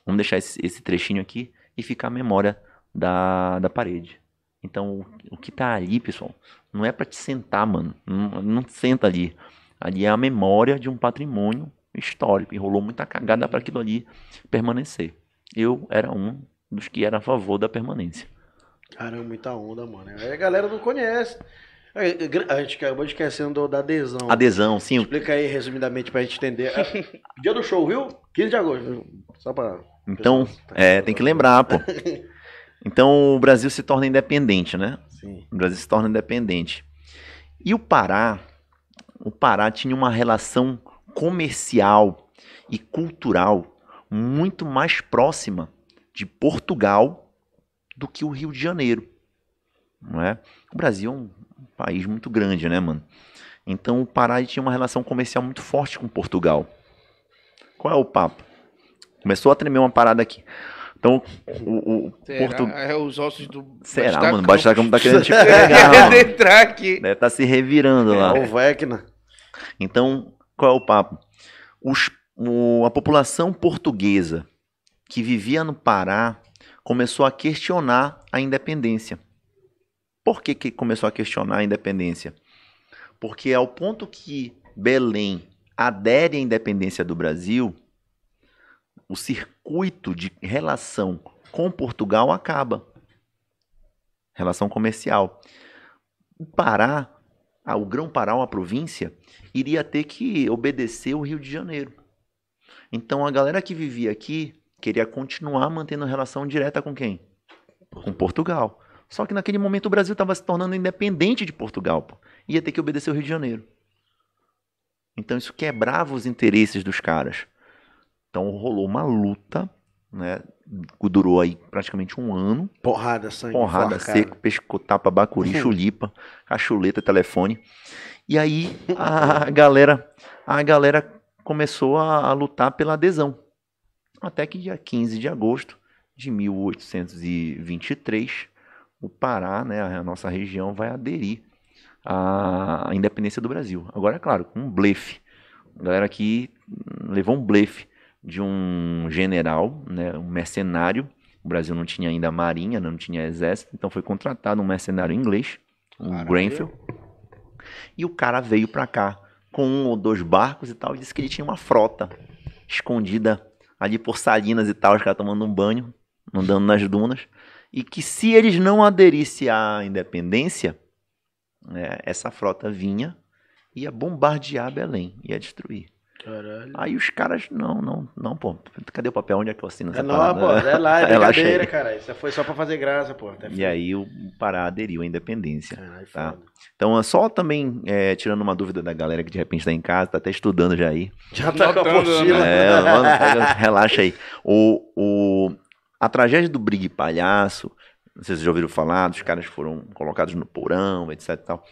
Vamos deixar esse, esse trechinho aqui e ficar a memória da, da parede. Então, o que tá ali, pessoal, não é para te sentar, mano. Não, não senta ali. Ali é a memória de um patrimônio histórico. E rolou muita cagada para aquilo ali permanecer. Eu era um dos que era a favor da permanência.
Caramba, muita onda, mano. Aí a galera não conhece. É, é, a gente acabou esquecendo da adesão.
Adesão, sim.
Explica aí resumidamente para a gente entender. É, dia do show, viu? 15 de agosto. Só para.
Então, tá é, tem que lembrar, pô. <laughs> Então o Brasil se torna independente, né? Sim. O Brasil se torna independente. E o Pará, o Pará tinha uma relação comercial e cultural muito mais próxima de Portugal do que o Rio de Janeiro, não é? O Brasil é um país muito grande, né, mano? Então o Pará tinha uma relação comercial muito forte com Portugal. Qual é o papo? Começou a tremer uma parada aqui. Então, o, o É
os ossos do. Será, mano? O Bastar tá querendo te <laughs> é, pegar. entrar aqui.
Deve tá se revirando lá. É o Vecna. Então, qual é o papo? Os, o, a população portuguesa que vivia no Pará começou a questionar a independência. Por que, que começou a questionar a independência? Porque ao ponto que Belém adere à independência do Brasil, o circuito de relação com Portugal acaba. Relação comercial. O Pará, o Grão-Pará, uma província, iria ter que obedecer o Rio de Janeiro. Então a galera que vivia aqui queria continuar mantendo relação direta com quem? Com Portugal. Só que naquele momento o Brasil estava se tornando independente de Portugal. Pô. Ia ter que obedecer o Rio de Janeiro. Então isso quebrava os interesses dos caras. Então rolou uma luta, né? Durou aí praticamente um ano.
Porrada, sangue. Porrada, forcada. seco,
pescotapa, bacuri, <laughs> chulipa, cachuleta, telefone. E aí a <laughs> galera, a galera começou a, a lutar pela adesão. Até que dia 15 de agosto de 1823, o Pará, né, a nossa região, vai aderir à independência do Brasil. Agora, é claro, com um blefe. A galera aqui levou um blefe de um general, né, um mercenário. O Brasil não tinha ainda marinha, né, não tinha exército, então foi contratado um mercenário inglês, um Grenfell. E o cara veio para cá com um ou dois barcos e tal, e disse que ele tinha uma frota escondida ali por salinas e tal, os caras tomando um banho, andando nas dunas e que se eles não aderissem à independência, né, essa frota vinha, ia bombardear Belém, ia destruir. Caralho. Aí os caras, não, não, não, pô. Cadê o papel? Onde é que eu assino é essa é parada? Não, pô, é lá, <laughs> é, é brincadeira,
cara. Isso foi só pra fazer graça, pô. Até e
aí o Pará aderiu à independência. Caralho, tá? Então, é só também, é, tirando uma dúvida da galera que de repente tá em casa, tá até estudando já aí. Já tá Notando, com a mochila. É, <laughs> mano, relaxa aí. O, o, a tragédia do Brigue Palhaço, não sei se vocês já ouviram falar, os caras foram colocados no porão, etc. Tal,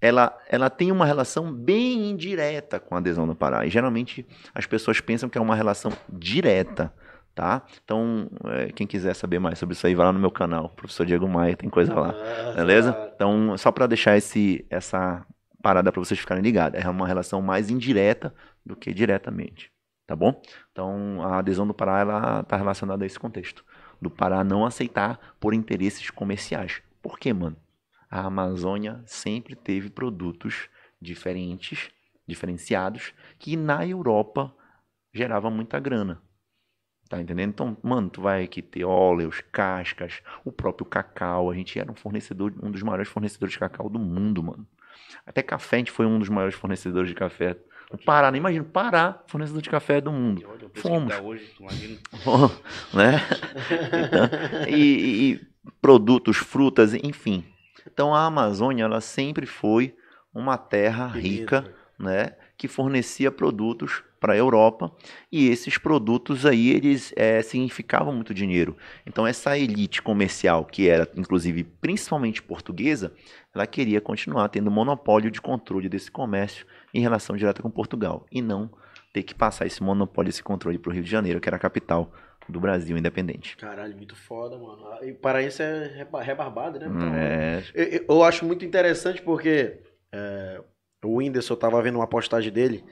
ela, ela tem uma relação bem indireta com a adesão do Pará. E geralmente as pessoas pensam que é uma relação direta. Tá? Então, é, quem quiser saber mais sobre isso aí, vai lá no meu canal, professor Diego Maia, tem coisa lá. Ah, beleza? Então, só para deixar esse, essa parada para vocês ficarem ligados. É uma relação mais indireta do que diretamente, tá bom? Então, a adesão do Pará, ela tá relacionada a esse contexto do Pará não aceitar por interesses comerciais. Por quê, mano? A Amazônia sempre teve produtos diferentes, diferenciados, que na Europa gerava muita grana. Tá entendendo? Então, mano, tu vai aqui ter óleos, cascas, o próprio cacau. A gente era um fornecedor, um dos maiores fornecedores de cacau do mundo, mano. Até café, a gente foi um dos maiores fornecedores de café o Pará, não imagino. Pará, fornecedor de café do mundo. Olha, Fomos. hoje, né? então, e, e produtos, frutas, enfim. Então a Amazônia, ela sempre foi uma terra rica, né? Que fornecia produtos para a Europa e esses produtos aí eles é, significavam muito dinheiro. Então essa elite comercial que era inclusive principalmente portuguesa, ela queria continuar tendo monopólio de controle desse comércio em relação direta com Portugal e não ter que passar esse monopólio, esse controle para o Rio de Janeiro, que era a capital do Brasil independente.
Caralho, muito foda, mano. Ah, e para isso é rebarbado,
né? Então, é.
Eu, eu, acho muito interessante porque é, o Whindersson, eu tava vendo uma postagem dele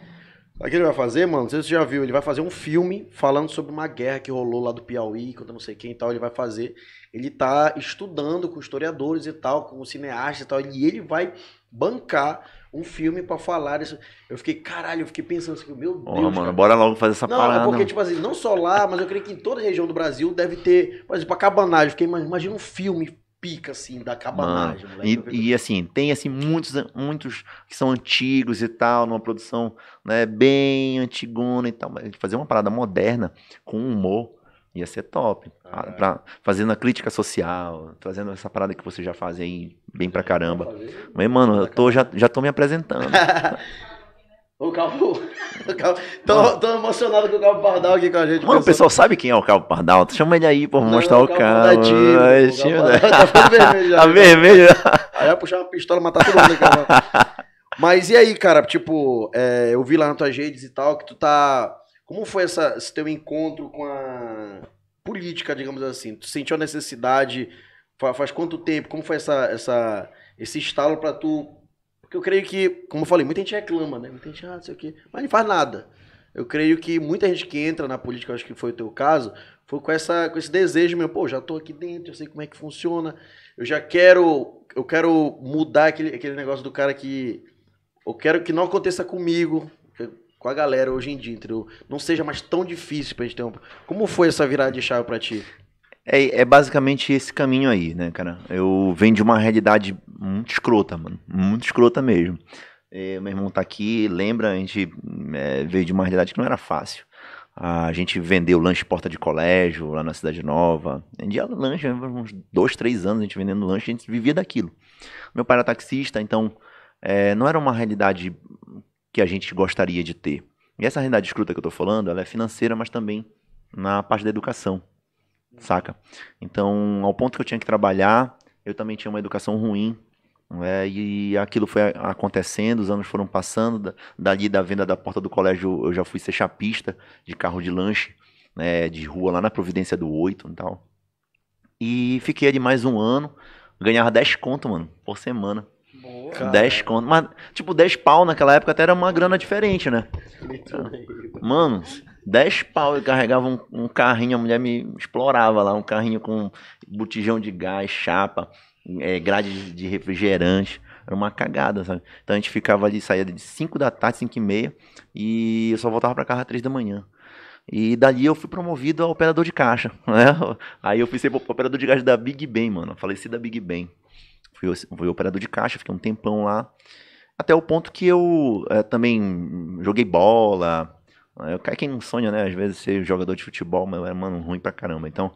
Sabe o que ele vai fazer, mano? Não sei se você já viu. Ele vai fazer um filme falando sobre uma guerra que rolou lá do Piauí, contra não sei quem e tal. Ele vai fazer. Ele tá estudando com historiadores e tal, com cineastas e tal. E ele vai bancar um filme para falar isso. Eu fiquei, caralho, eu fiquei pensando assim, meu Deus. Porra, mano,
bora logo fazer essa não, parada. Não, é porque,
tipo assim, não só lá, mas eu creio que em toda região do Brasil deve ter, por exemplo, a cabanagem. Eu fiquei, imagina um filme pica, assim, da cabanagem. Mano, né? e,
então, e, assim, tem assim, muitos, muitos que são antigos e tal, numa produção né, bem antigona e tal. Mas fazer uma parada moderna com humor ia ser top. Ah, fazendo a crítica social, trazendo essa parada que você já faz aí bem pra caramba. Mas, mano, eu tô, já, já tô me apresentando. <laughs>
O Calvo. <laughs> O Calvo tô, tô, emocionado com o Calvo Pardal aqui com a gente. Mano, o
pessoal sabe quem é o Calvo Pardal? Chama ele aí, pô, mostrar o Calvo. É Calvo. Tiro, Calvo tá vermelho <laughs> já. Tá né? vermelho. Aí vai puxar uma pistola e matar todo mundo. Cara. Mas e aí, cara?
Tipo, é, eu vi lá nas tuas redes e tal que tu tá. Como foi essa, esse teu encontro com a política, digamos assim? Tu sentiu a necessidade? Faz, faz quanto tempo? Como foi essa, essa, esse estalo para tu porque eu creio que, como eu falei, muita gente reclama, né? Muita gente, ah, não sei o quê, mas não faz nada. Eu creio que muita gente que entra na política, acho que foi o teu caso, foi com, essa, com esse desejo meu, pô, já estou aqui dentro, eu sei como é que funciona, eu já quero, eu quero mudar aquele, aquele negócio do cara que eu quero que não aconteça comigo, com a galera hoje em dia, entendeu? Não seja mais tão difícil pra gente ter um... Como foi essa virada de chave para ti?
É, é basicamente esse caminho aí, né, cara? Eu venho de uma realidade muito escrota, mano. Muito escrota mesmo. E, é, meu irmão tá aqui, lembra, a gente é, veio de uma realidade que não era fácil. A gente vendeu lanche porta de colégio lá na Cidade Nova. Vendia lanche, uns dois, três anos a gente vendendo lanche, a gente vivia daquilo. Meu pai era taxista, então é, não era uma realidade que a gente gostaria de ter. E essa realidade escrota que eu tô falando, ela é financeira, mas também na parte da educação saca? Então, ao ponto que eu tinha que trabalhar, eu também tinha uma educação ruim, é, e aquilo foi acontecendo, os anos foram passando, dali da venda da porta do colégio eu já fui ser chapista de carro de lanche, né, de rua lá na Providência do Oito e tal. E fiquei ali mais um ano, ganhava 10 conto, mano, por semana. Boa. 10 conto, mas tipo 10 pau naquela época até era uma grana diferente, né? Mano, 10 pau eu carregava um, um, carrinho, a mulher me explorava lá, um carrinho com botijão de gás, chapa, é, grade de refrigerante. Era uma cagada, sabe? Então a gente ficava ali, saía de 5 da tarde, 5 e meia, e eu só voltava para casa às 3 da manhã. E dali eu fui promovido a operador de caixa, <laughs> né? Aí eu fui ser operador de caixa da Big Ben, mano, falecida Big Ben. Fui, fui operador de caixa, fiquei um tempão lá. Até o ponto que eu é, também joguei bola, eu cara quem não sonha, né? Às vezes ser jogador de futebol, mas eu era, mano, ruim pra caramba. Então,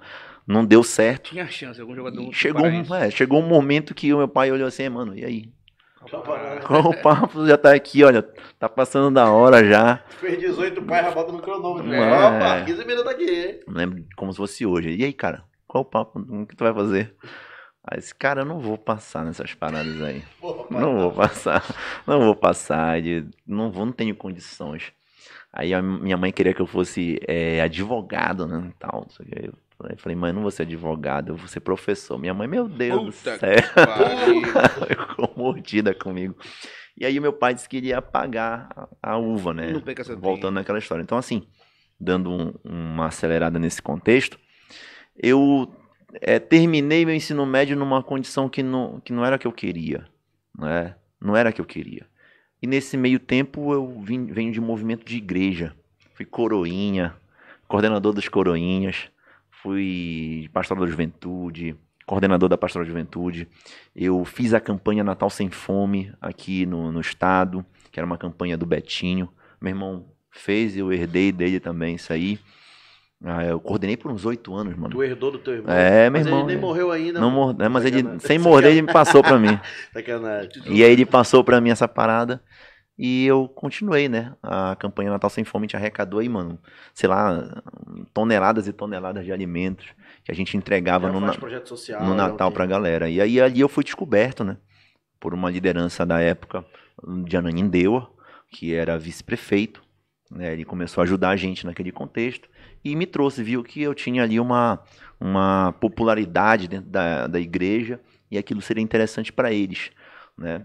não deu certo.
Tinha chance, algum jogador. Chegou um, é,
chegou um momento que o meu pai olhou assim, mano, e aí? Qual o papo já tá aqui, olha, tá passando da hora já.
Fez 18, o pai já bota no cronômetro.
Opa, 15 é. minutos aqui. Lembro como se fosse hoje. E aí, cara, qual o papo? O que tu vai fazer? Aí disse, cara, eu não vou passar nessas paradas aí. Porra, não vou passar. Não vou passar. Não, vou, não tenho condições. Aí a minha mãe queria que eu fosse é, advogado, né? Tal, eu falei, mãe, não vou ser advogado, eu vou ser professor. Minha mãe, meu Deus do céu. <laughs> Ficou mordida comigo. E aí meu pai disse que iria pagar a uva, né? Voltando naquela história. Então, assim, dando um, uma acelerada nesse contexto, eu é, terminei meu ensino médio numa condição que não, que não era a que eu queria, né? Não era a que eu queria. E nesse meio tempo eu vim, venho de movimento de igreja. Fui coroinha, coordenador das coroinhas, fui pastor da juventude, coordenador da Pastoral Juventude. Eu fiz a campanha Natal Sem Fome aqui no, no estado, que era uma campanha do Betinho. Meu irmão fez, eu herdei dele também isso aí. Ah, eu coordenei por uns oito anos, mano. Tu herdou do teu irmão? É, meu mas irmão. Ele nem morreu ainda. Não mor... Né, mas ele, sem morrer, ele me passou pra mim. <laughs> Sacanagem. E aí ele passou pra mim essa parada. E eu continuei, né? A campanha Natal Sem Fome te arrecadou aí, mano. Sei lá, toneladas e toneladas de alimentos que a gente entregava no, na... social, no Natal é, pra galera. E aí ali eu fui descoberto, né? Por uma liderança da época, de Ananindeua, que era vice-prefeito. Né? Ele começou a ajudar a gente naquele contexto e me trouxe, viu que eu tinha ali uma, uma popularidade dentro da, da igreja e aquilo seria interessante para eles, né?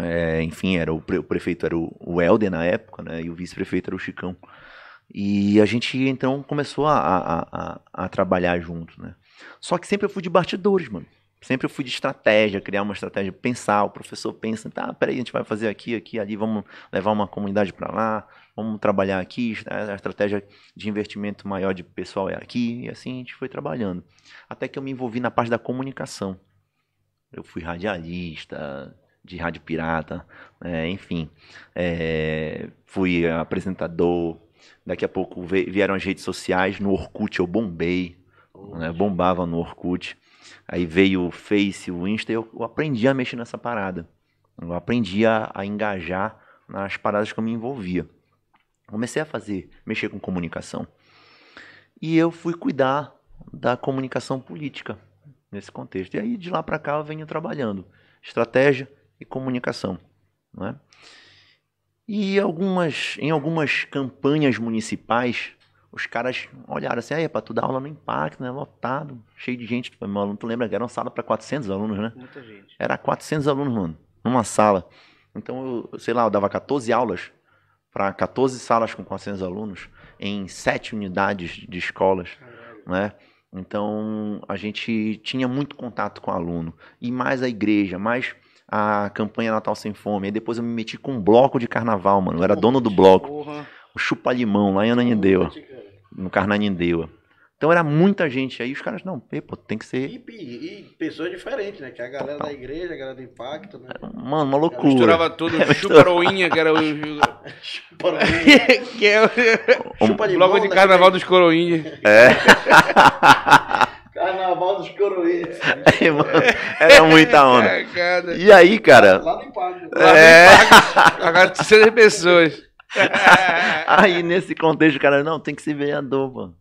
É, enfim, era o, pre, o, prefeito era o, o Helder na época, né? E o vice-prefeito era o Chicão. E a gente então começou a, a, a, a, trabalhar junto, né? Só que sempre eu fui de bastidores, mano. Sempre eu fui de estratégia, criar uma estratégia, pensar. O professor pensa, tá, peraí, a gente vai fazer aqui, aqui, ali, vamos levar uma comunidade para lá, vamos trabalhar aqui, né? a estratégia de investimento maior de pessoal é aqui, e assim a gente foi trabalhando. Até que eu me envolvi na parte da comunicação. Eu fui radialista, de rádio pirata, é, enfim, é, fui apresentador. Daqui a pouco vieram as redes sociais, no Orkut eu bombei, né, bombava no Orkut. Aí veio o Face, o Insta, eu, eu aprendi a mexer nessa parada. Eu aprendi a, a engajar nas paradas que eu me envolvia comecei a fazer, mexer com comunicação. E eu fui cuidar da comunicação política nesse contexto. E aí de lá para cá eu venho trabalhando estratégia e comunicação, não é? E algumas, em algumas campanhas municipais, os caras olharam assim, aí, é para tu dar aula no impacto, né? Lotado, cheio de gente. Meu aluno, tu lembra que era uma sala para 400 alunos, né?
Muita gente.
Era 400 alunos, mano, numa sala. Então, eu, sei lá, eu dava 14 aulas para 14 salas com 400 alunos em sete unidades de escolas, né? Então a gente tinha muito contato com o aluno e mais a igreja, mais a campanha Natal sem fome. Aí depois eu me meti com um bloco de carnaval, mano. Eu era dono do bloco, o Chupa Limão lá em Ananindeua, no Carnanindeua. Então era muita gente. Aí os caras, não, pô, tem que ser. E,
e, e pessoas diferentes, né? Que a galera Total. da igreja, a galera do impacto, né? Mano, uma loucura. Misturava tudo, <laughs> é, chuparoinha, que era
o.
chuparoinha. <laughs> que é o... Chupa de Logo de né? carnaval dos coroinhas. É. <laughs> carnaval dos coroinhas. É, mano,
era muita onda. É, e aí, cara. Lá no impacto. Lá é. no impacto. Agora 300 pessoas. aí, nesse contexto, cara, não, tem que ser vereador, mano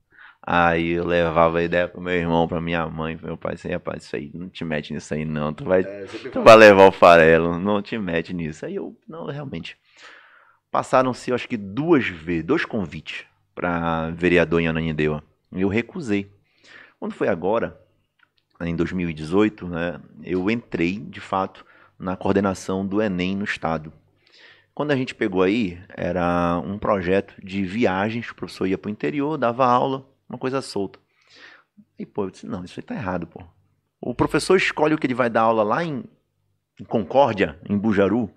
Aí eu levava a ideia pro meu irmão, pra minha mãe, pro meu pai, assim, rapaz, isso aí, não te mete nisso aí não, tu vai, é, tu vai levar o farelo, não te mete nisso. Aí eu, não, realmente, passaram-se, acho que duas vezes, dois convites para vereador em Ananindeua, e eu recusei. Quando foi agora, em 2018, né, eu entrei, de fato, na coordenação do Enem no Estado. Quando a gente pegou aí, era um projeto de viagens, o professor ia pro interior, dava aula, uma coisa solta. E, pô, eu disse, não, isso aí tá errado, pô. O professor escolhe o que ele vai dar aula lá em, em Concórdia, em Bujaru,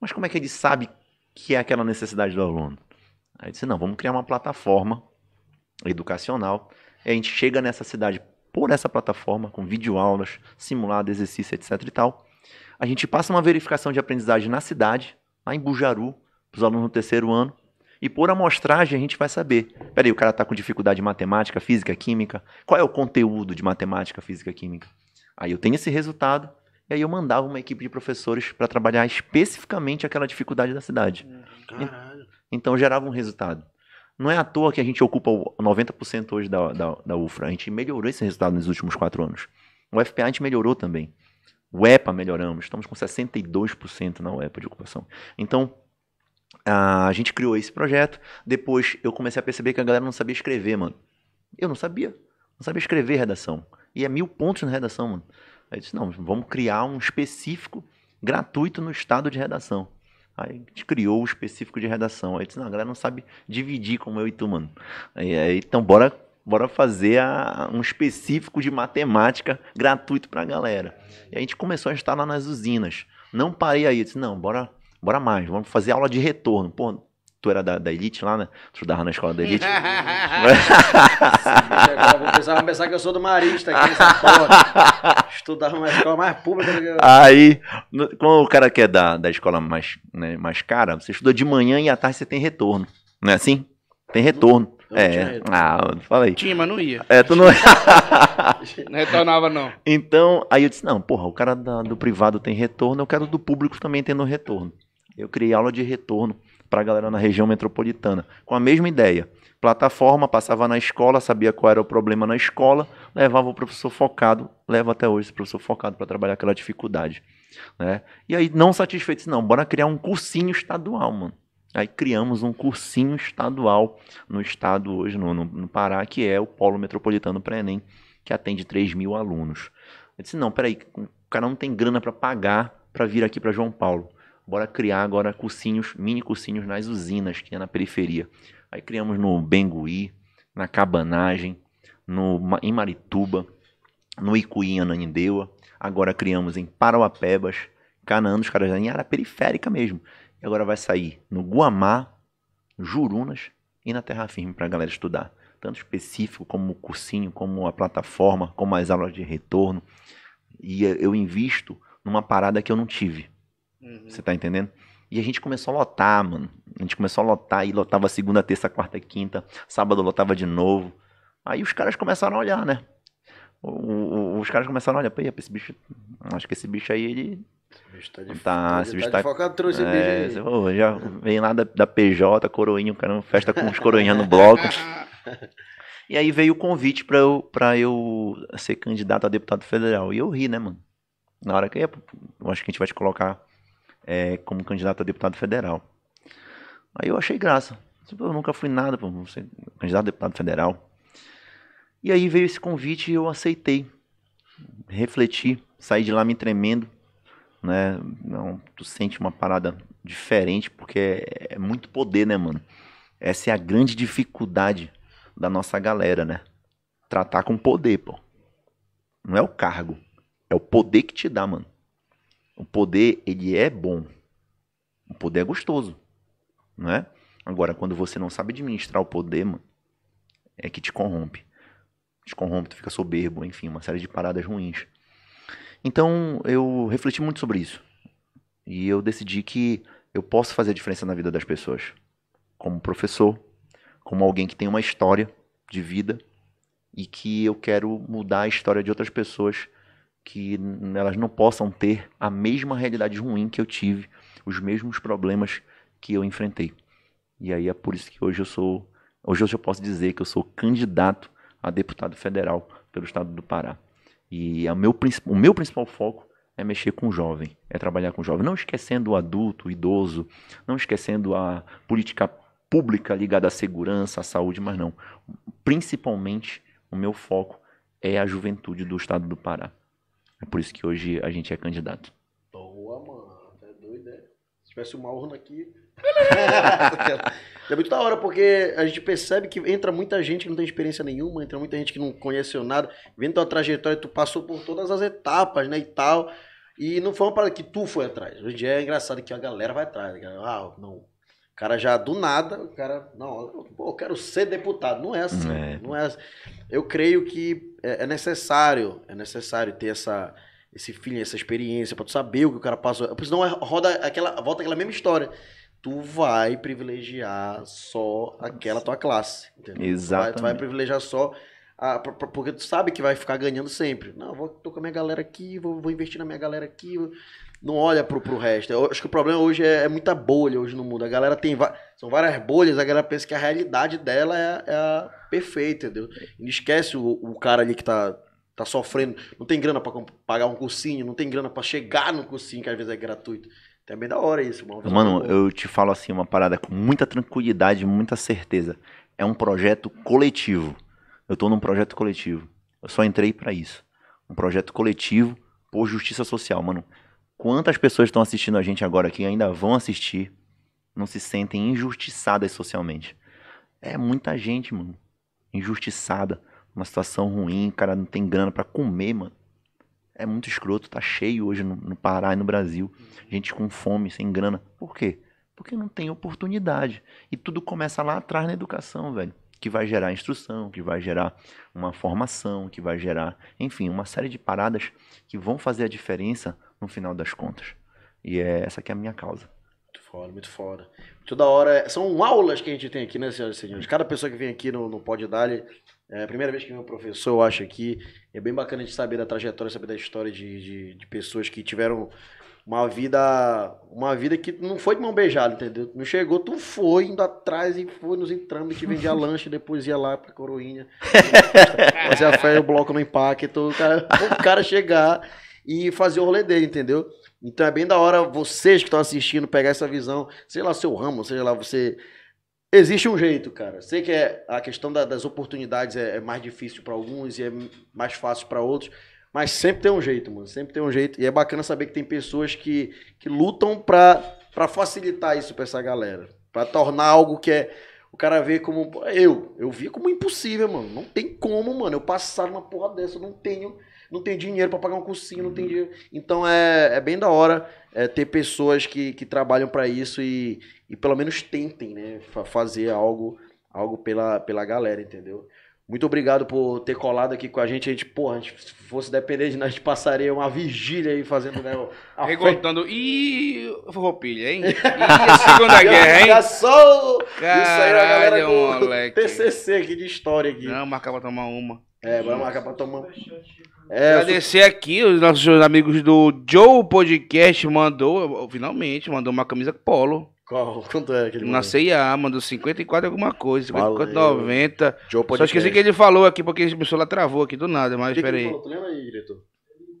mas como é que ele sabe que é aquela necessidade do aluno? Aí eu disse, não, vamos criar uma plataforma educacional. E a gente chega nessa cidade por essa plataforma, com videoaulas, simulado, exercício, etc e tal. A gente passa uma verificação de aprendizagem na cidade, lá em Bujaru, para os alunos do terceiro ano. E por amostragem a gente vai saber. Peraí, o cara está com dificuldade de matemática, física, química. Qual é o conteúdo de matemática, física, química? Aí eu tenho esse resultado e aí eu mandava uma equipe de professores para trabalhar especificamente aquela dificuldade da cidade. Uhum. Caralho. Então gerava um resultado. Não é à toa que a gente ocupa 90% hoje da, da, da, UFRA. A gente melhorou esse resultado nos últimos quatro anos. O FPA a gente melhorou também. O EPA melhoramos. Estamos com 62% na UEPA de ocupação. Então, ah, a gente criou esse projeto. Depois eu comecei a perceber que a galera não sabia escrever, mano. Eu não sabia. Não sabia escrever redação. E é mil pontos na redação, mano. Aí eu disse, não, vamos criar um específico gratuito no estado de redação. Aí a gente criou o específico de redação. Aí eu disse, não, a galera não sabe dividir como eu e tu, mano. Aí, aí então bora, bora fazer a, um específico de matemática gratuito pra galera. E a gente começou a estar lá nas usinas. Não parei aí, eu disse, não, bora bora mais, vamos fazer aula de retorno. Pô, tu era da, da elite lá, né? Tu estudava na escola da elite. Agora pensar, pensar que eu sou
do Marista aqui nessa porra. Estudava na escola mais pública do que eu...
Aí, no, quando o cara quer é da, da escola mais, né, mais cara, você estudou de manhã e à tarde você tem retorno. Não é assim? Tem retorno. é, tinha retorno. ah, falei. Tinha, mas não ia. É, tu não. <laughs> não retornava, não. Então, aí eu disse: não, porra, o cara da, do privado tem retorno, eu quero do público também tendo retorno. Eu criei aula de retorno para a galera na região metropolitana, com a mesma ideia. Plataforma, passava na escola, sabia qual era o problema na escola, levava o professor focado, leva até hoje o professor focado para trabalhar aquela dificuldade. Né? E aí, não satisfeito, não, bora criar um cursinho estadual, mano. Aí criamos um cursinho estadual no estado hoje, no, no, no Pará, que é o Polo Metropolitano para Enem, que atende 3 mil alunos. Eu disse, não, peraí, o cara não tem grana para pagar para vir aqui para João Paulo bora criar agora cursinhos, mini cursinhos nas usinas, que é na periferia. Aí criamos no Bengui, na Cabanagem, no, em Marituba, no Icuí, Ananindeua. Agora criamos em Parauapebas, Canaã dos Carajás, em área periférica mesmo. E agora vai sair no Guamá, Jurunas e na Terra Firme para a galera estudar. Tanto específico como o cursinho, como a plataforma, como as aulas de retorno. E eu invisto numa parada que eu não tive Uhum. Você tá entendendo? E a gente começou a lotar, mano. A gente começou a lotar e lotava segunda, terça, quarta, quinta. Sábado lotava de novo. Aí os caras começaram a olhar, né? O, o, os caras começaram a olhar, Pra esse bicho. Acho que esse bicho aí, ele. Esse bicho tá de tá, esse bicho tá, tá trouxe é, bicho aí. Já vem lá da, da PJ, coroinha, o cara festa com os coroinhas no bloco. <laughs> e aí veio o convite pra eu, pra eu ser candidato a deputado federal. E eu ri, né, mano? Na hora que eu acho que a gente vai te colocar é, como candidato a deputado federal. Aí eu achei graça. Tipo, eu nunca fui nada para ser candidato a deputado federal. E aí veio esse convite e eu aceitei. Refleti, saí de lá me tremendo, né? Não, tu sente uma parada diferente porque é, é muito poder, né, mano? Essa é a grande dificuldade da nossa galera, né? Tratar com poder, pô. Não é o cargo, é o poder que te dá, mano. O poder, ele é bom. O poder é gostoso, não é? Agora, quando você não sabe administrar o poder, mano, é que te corrompe. Te corrompe, tu fica soberbo, enfim, uma série de paradas ruins. Então, eu refleti muito sobre isso. E eu decidi que eu posso fazer a diferença na vida das pessoas. Como professor, como alguém que tem uma história de vida e que eu quero mudar a história de outras pessoas que elas não possam ter a mesma realidade ruim que eu tive, os mesmos problemas que eu enfrentei. E aí é por isso que hoje eu sou, hoje eu posso dizer que eu sou candidato a deputado federal pelo estado do Pará. E é meu, o meu principal foco é mexer com o jovem, é trabalhar com o jovem, não esquecendo o adulto, o idoso, não esquecendo a política pública ligada à segurança, à saúde, mas não. Principalmente o meu foco é a juventude do estado do Pará. É por isso que hoje a gente é candidato. Boa, mano. Tá doido, é? Se
tivesse uma urna aqui. <laughs> é muito da hora, porque a gente percebe que entra muita gente que não tem experiência nenhuma, entra muita gente que não conheceu nada. Vendo tua trajetória, tu passou por todas as etapas, né? E tal. E não foi uma parada que tu foi atrás. Hoje é engraçado que a galera vai atrás. Galera, né? ah, não, o cara já do nada, o cara, não, eu quero ser deputado. Não é assim. É. Não é assim. Eu creio que é, é necessário, é necessário ter essa, esse feeling, essa experiência, para tu saber o que o cara passou. Porque senão é, roda aquela, volta aquela mesma história. Tu vai privilegiar só aquela tua classe. Entendeu? Exatamente. Tu vai, tu vai privilegiar só porque tu sabe que vai ficar ganhando sempre. Não, vou, tô com a minha galera aqui, vou, vou investir na minha galera aqui. Vou não olha pro, pro resto. Eu acho que o problema hoje é, é muita bolha hoje no mundo. A galera tem. São várias bolhas, a galera pensa que a realidade dela é, é a perfeita, entendeu? E esquece o, o cara ali que tá, tá sofrendo, não tem grana para pagar um cursinho, não tem grana para chegar no cursinho, que às vezes é gratuito. Também então é bem da hora isso, mano. Mano,
eu te falo assim, uma parada com muita tranquilidade, muita certeza. É um projeto coletivo. Eu tô num projeto coletivo. Eu só entrei para isso. Um projeto coletivo por justiça social, mano. Quantas pessoas estão assistindo a gente agora que ainda vão assistir, não se sentem injustiçadas socialmente? É muita gente, mano. Injustiçada, uma situação ruim, o cara não tem grana para comer, mano. É muito escroto, tá cheio hoje no, no Pará e no Brasil. Gente com fome, sem grana. Por quê? Porque não tem oportunidade. E tudo começa lá atrás na educação, velho que vai gerar instrução, que vai gerar uma formação, que vai gerar, enfim, uma série de paradas que vão fazer a diferença no final das contas. E é essa que é a minha causa.
Muito foda, muito foda. Toda hora. São aulas que a gente tem aqui, né, senhoras e senhores? Cada pessoa que vem aqui no, no Pode Dali, é a primeira vez que vem um professor, eu acho, aqui. É bem bacana de saber da trajetória, saber da história de, de, de pessoas que tiveram uma vida uma vida que não foi de mão beijada, entendeu? Não chegou, tu foi indo atrás e foi nos entrambos, te vendia <laughs> lanche, depois ia lá pra Coroinha, <laughs> fazia a fé, o bloco no impacto, o cara, o cara chegar e fazer o rolê dele, entendeu? Então é bem da hora vocês que estão assistindo pegar essa visão, sei lá, seu ramo, seja lá, você. Existe um jeito, cara. Sei que é, a questão da, das oportunidades é, é mais difícil para alguns e é mais fácil para outros, mas sempre tem um jeito, mano. Sempre tem um jeito. E é bacana saber que tem pessoas que, que lutam para facilitar isso para essa galera. para tornar algo que é. O cara vê como. Eu. Eu vi como impossível, mano. Não tem como, mano. Eu passar uma porra dessa. Eu não tenho não tem dinheiro para pagar um cursinho, não tem uhum. dinheiro. Então é, é bem da hora é, ter pessoas que, que trabalham para isso e, e pelo menos tentem, né? Fazer algo, algo pela, pela galera, entendeu? Muito obrigado por ter colado aqui com a gente. A gente, porra, a gente, se fosse depender de nós, a gente passaria uma vigília aí fazendo, né? Recortando.
E roupilha, hein? a <laughs> Segunda Guerra, hein? Só... Caralho, Isso aí, a galera moleque. TCC aqui de história aqui. Não, marcava tomar uma. É, bora marcar pra tomar. É, é, Agradecer sou... aqui os nossos amigos do Joe Podcast mandou, finalmente, mandou uma camisa polo. Qual? <laughs> Quanto é aquele? Na CIA, mandou 54 alguma coisa, 54,90. Só esqueci que ele falou aqui, porque o pessoal lá travou aqui do nada, mas peraí. ele falou?
lembra aí, Ele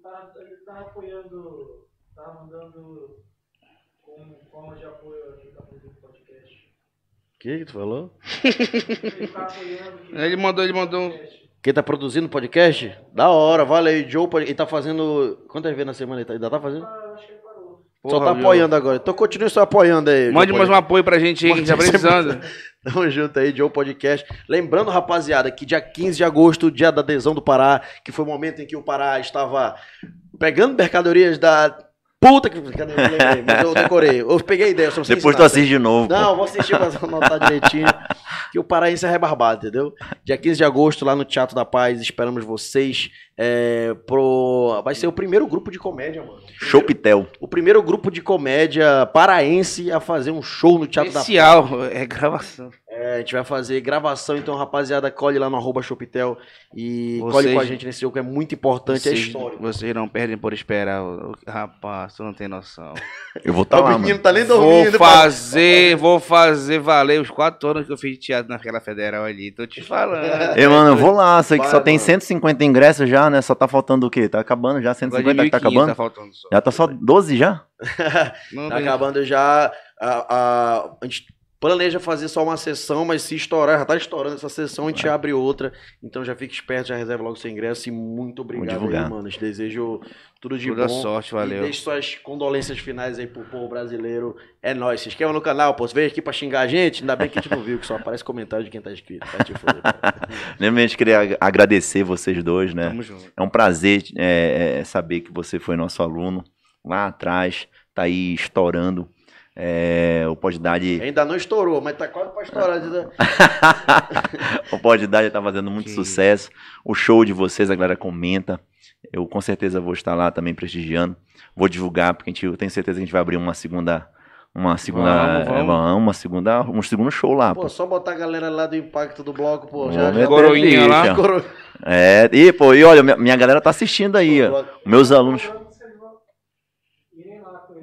tá, ele tá
apoiando, tá mandando como forma de apoio aqui tá o podcast. O que que tu falou? ele, tá apoiando, ele mandou, ele mandou...
Quem tá produzindo podcast? Da hora, vale aí, Joe. Ele tá fazendo. Quantas vezes na semana ele tá, ainda tá fazendo? Ah, acho que
parou. Porra, só tá apoiando
agora. Então continue só apoiando aí. Mande mais um apoio pra gente aí, que a gente tá precisando. <laughs> Tamo junto aí, Joe Podcast. Lembrando, rapaziada, que dia 15 de agosto, dia da adesão do Pará, que foi o momento em que o Pará estava pegando mercadorias da Puta que. Cadê? Eu lembrei, mas eu decorei. Eu peguei ideia. Eu Depois tu tá assiste de novo. Não, pô. vou assistir pra anotar direitinho. Que o Paraíso é rebarbado, entendeu? Dia 15 de agosto, lá no Teatro da Paz, esperamos vocês. É, pro, vai ser o primeiro grupo de comédia,
mano. Showpitel.
O primeiro grupo de comédia paraense a fazer um show no Teatro Especial, da Especial, é gravação. É, a gente vai fazer gravação, então, rapaziada, colhe lá no arroba
Showpitel e vocês, colhe com a gente nesse jogo, é muito importante, é vocês, é histórico. Vocês não perdem por esperar, rapaz, você não tem noção. Eu vou estar tá lá, O menino tá nem dormindo. Vou fazer, pra... vou fazer valer os quatro anos que eu fiz teatro naquela federal ali, tô te falando. eu, mano, eu vou lá, sei
que só tem 150 ingressos já, Tá, né? Só tá faltando o quê? Tá acabando já, 150 que tá acabando? Tá faltando só. Já tá só 12 já?
<laughs> Não, tá acabando já. A, a, a gente planeja fazer só uma sessão, mas se estourar, já tá estourando essa sessão, a gente é. abre outra. Então já fica esperto, já reserva logo seu ingresso e muito obrigado aí, mano. Te desejo tudo de Tudo é bom. sorte, valeu. E deixe suas condolências finais aí pro povo brasileiro. É nóis. Se inscreva no canal, pô. Você veio aqui pra xingar a gente. Ainda bem que a gente não viu, que só aparece comentário de quem tá inscrito. Vai te
Primeiramente, queria agradecer vocês dois, né? Tamo junto. É um prazer é, é, saber que você foi nosso aluno lá atrás, tá aí estourando. É, o Podidade.
Ainda não estourou, mas tá quase para estourar.
<laughs> o Podidade tá fazendo muito que... sucesso. O show de vocês, a galera comenta. Eu com certeza vou estar lá também prestigiando. Vou divulgar, porque a gente, eu tenho certeza que a gente vai abrir uma segunda. Uma segunda. Vamos, vamos. É, uma segunda. Um segundo show lá. Pô, pô,
só botar a galera lá do impacto do bloco, pô. Já, já coroinha lá.
<laughs> É, e, pô, e olha, minha, minha galera tá assistindo aí. ó, meus alunos.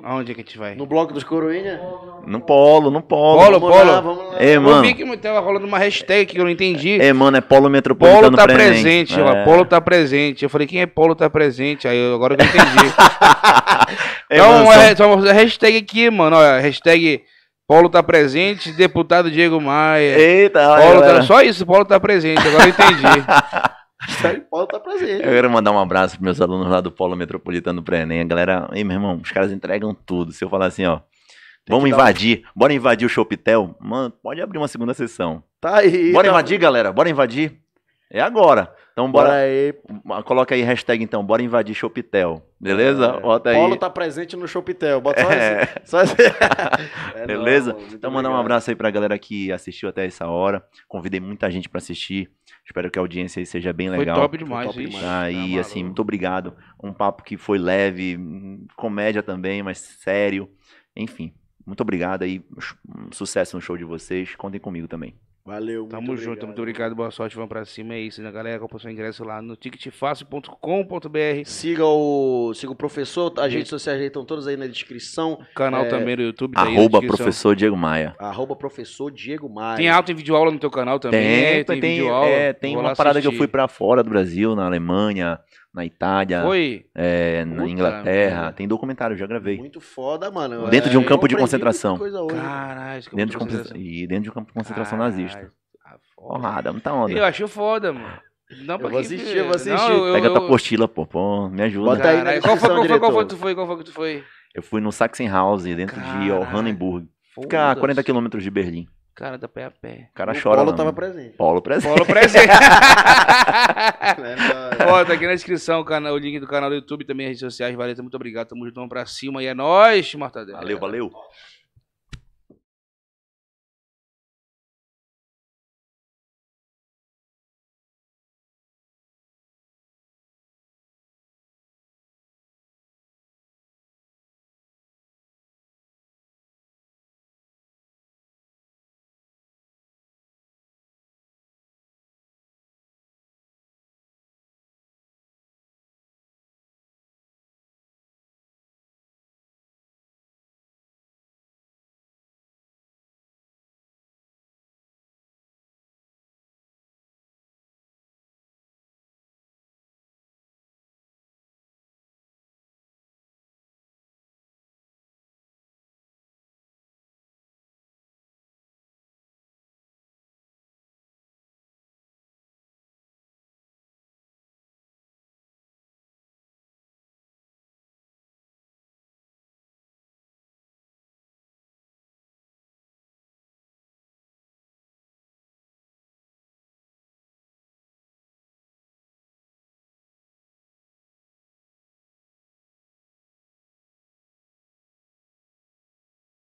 Aonde é que a gente vai? No bloco dos Coroinha?
No polo, no polo. Polo, vamos polo. Lá, vamos lá. É, mano. Eu vi
que tava rolando uma hashtag que
eu não entendi. É, mano, é polo metropolitano Polo tá presente, é. polo
tá presente. Eu falei, quem é polo tá presente? Aí agora eu entendi. é, <laughs> então, mano, é, só uma hashtag aqui, mano, Olha, hashtag... Paulo tá presente, deputado Diego Maia. Eita, olha, Paulo tá... Só isso, Paulo tá presente, agora eu entendi. <laughs> Paulo
tá, tá prazer. Eu quero mandar um abraço pros meus alunos lá do Polo Metropolitano Pré-Enem. A galera, ei, meu irmão, os caras entregam tudo. Se eu falar assim, ó, Tem vamos invadir, um... bora invadir o Shoptel, mano, pode abrir uma segunda sessão. Tá aí. Bora tá... invadir, galera, bora invadir. É agora. Então bora, bora aí. Coloca aí hashtag então, bora invadir Chopitel. Beleza? É, bota aí. Paulo tá
presente no Chopitel. Bota só é. esse. Só <laughs> esse. é, beleza? Não, então mandar um abraço
aí pra galera que assistiu até essa hora. Convidei muita gente para assistir. Espero que a audiência aí seja bem foi legal. Top demais, foi top demais, gente. Aí, tá assim, muito obrigado. Um papo que foi leve, hum, comédia também, mas sério. Enfim, muito obrigado aí. sucesso no show de vocês. Contem comigo também.
Valeu, Tamo muito junto, obrigado. muito obrigado, boa sorte, vamos pra cima, é isso, né, galera? Compre seu ingresso lá no ticketfácil.com.br. Siga o, siga o professor, as redes sociais estão todas aí na descrição. O canal é... também no YouTube. Tá Arroba professor
Diego Maia.
Arroba professor Diego Maia. Tem alta em videoaula
no teu canal também?
Tem, é, tem, tem,
É, tem uma
parada assistir. que eu fui pra fora do Brasil, na Alemanha, na Itália, Foi. É, na Inglaterra. Tem documentário, já gravei. Muito
foda, mano. Dentro é, de um campo de concentração. Caralho, dentro de, de concentração.
E dentro de um campo de concentração Carai, nazista. Tá Porrada, muita tá onda. Eu
achei foda, mano. Não, eu vou assistir, eu vou assistir. Não, Pega eu, tua apostila,
pô, pô, me ajuda. Bota aí na qual, foi, qual, foi, qual
foi que tu foi? Qual foi que tu foi?
Eu fui no Sachsenhausen, dentro Carai. de Oranienburg. Fica a 40 quilômetros de Berlim.
Cara, dá pé a pé. O cara o chora. Paulo não. tava presente. Paulo presente. Paulo presente. <laughs> É Ó, tá aqui na descrição canal, o link do canal do YouTube, também as redes sociais. Valeu, muito obrigado. Tamo junto, vamos pra cima. E é nóis, mortadela. Valeu, valeu.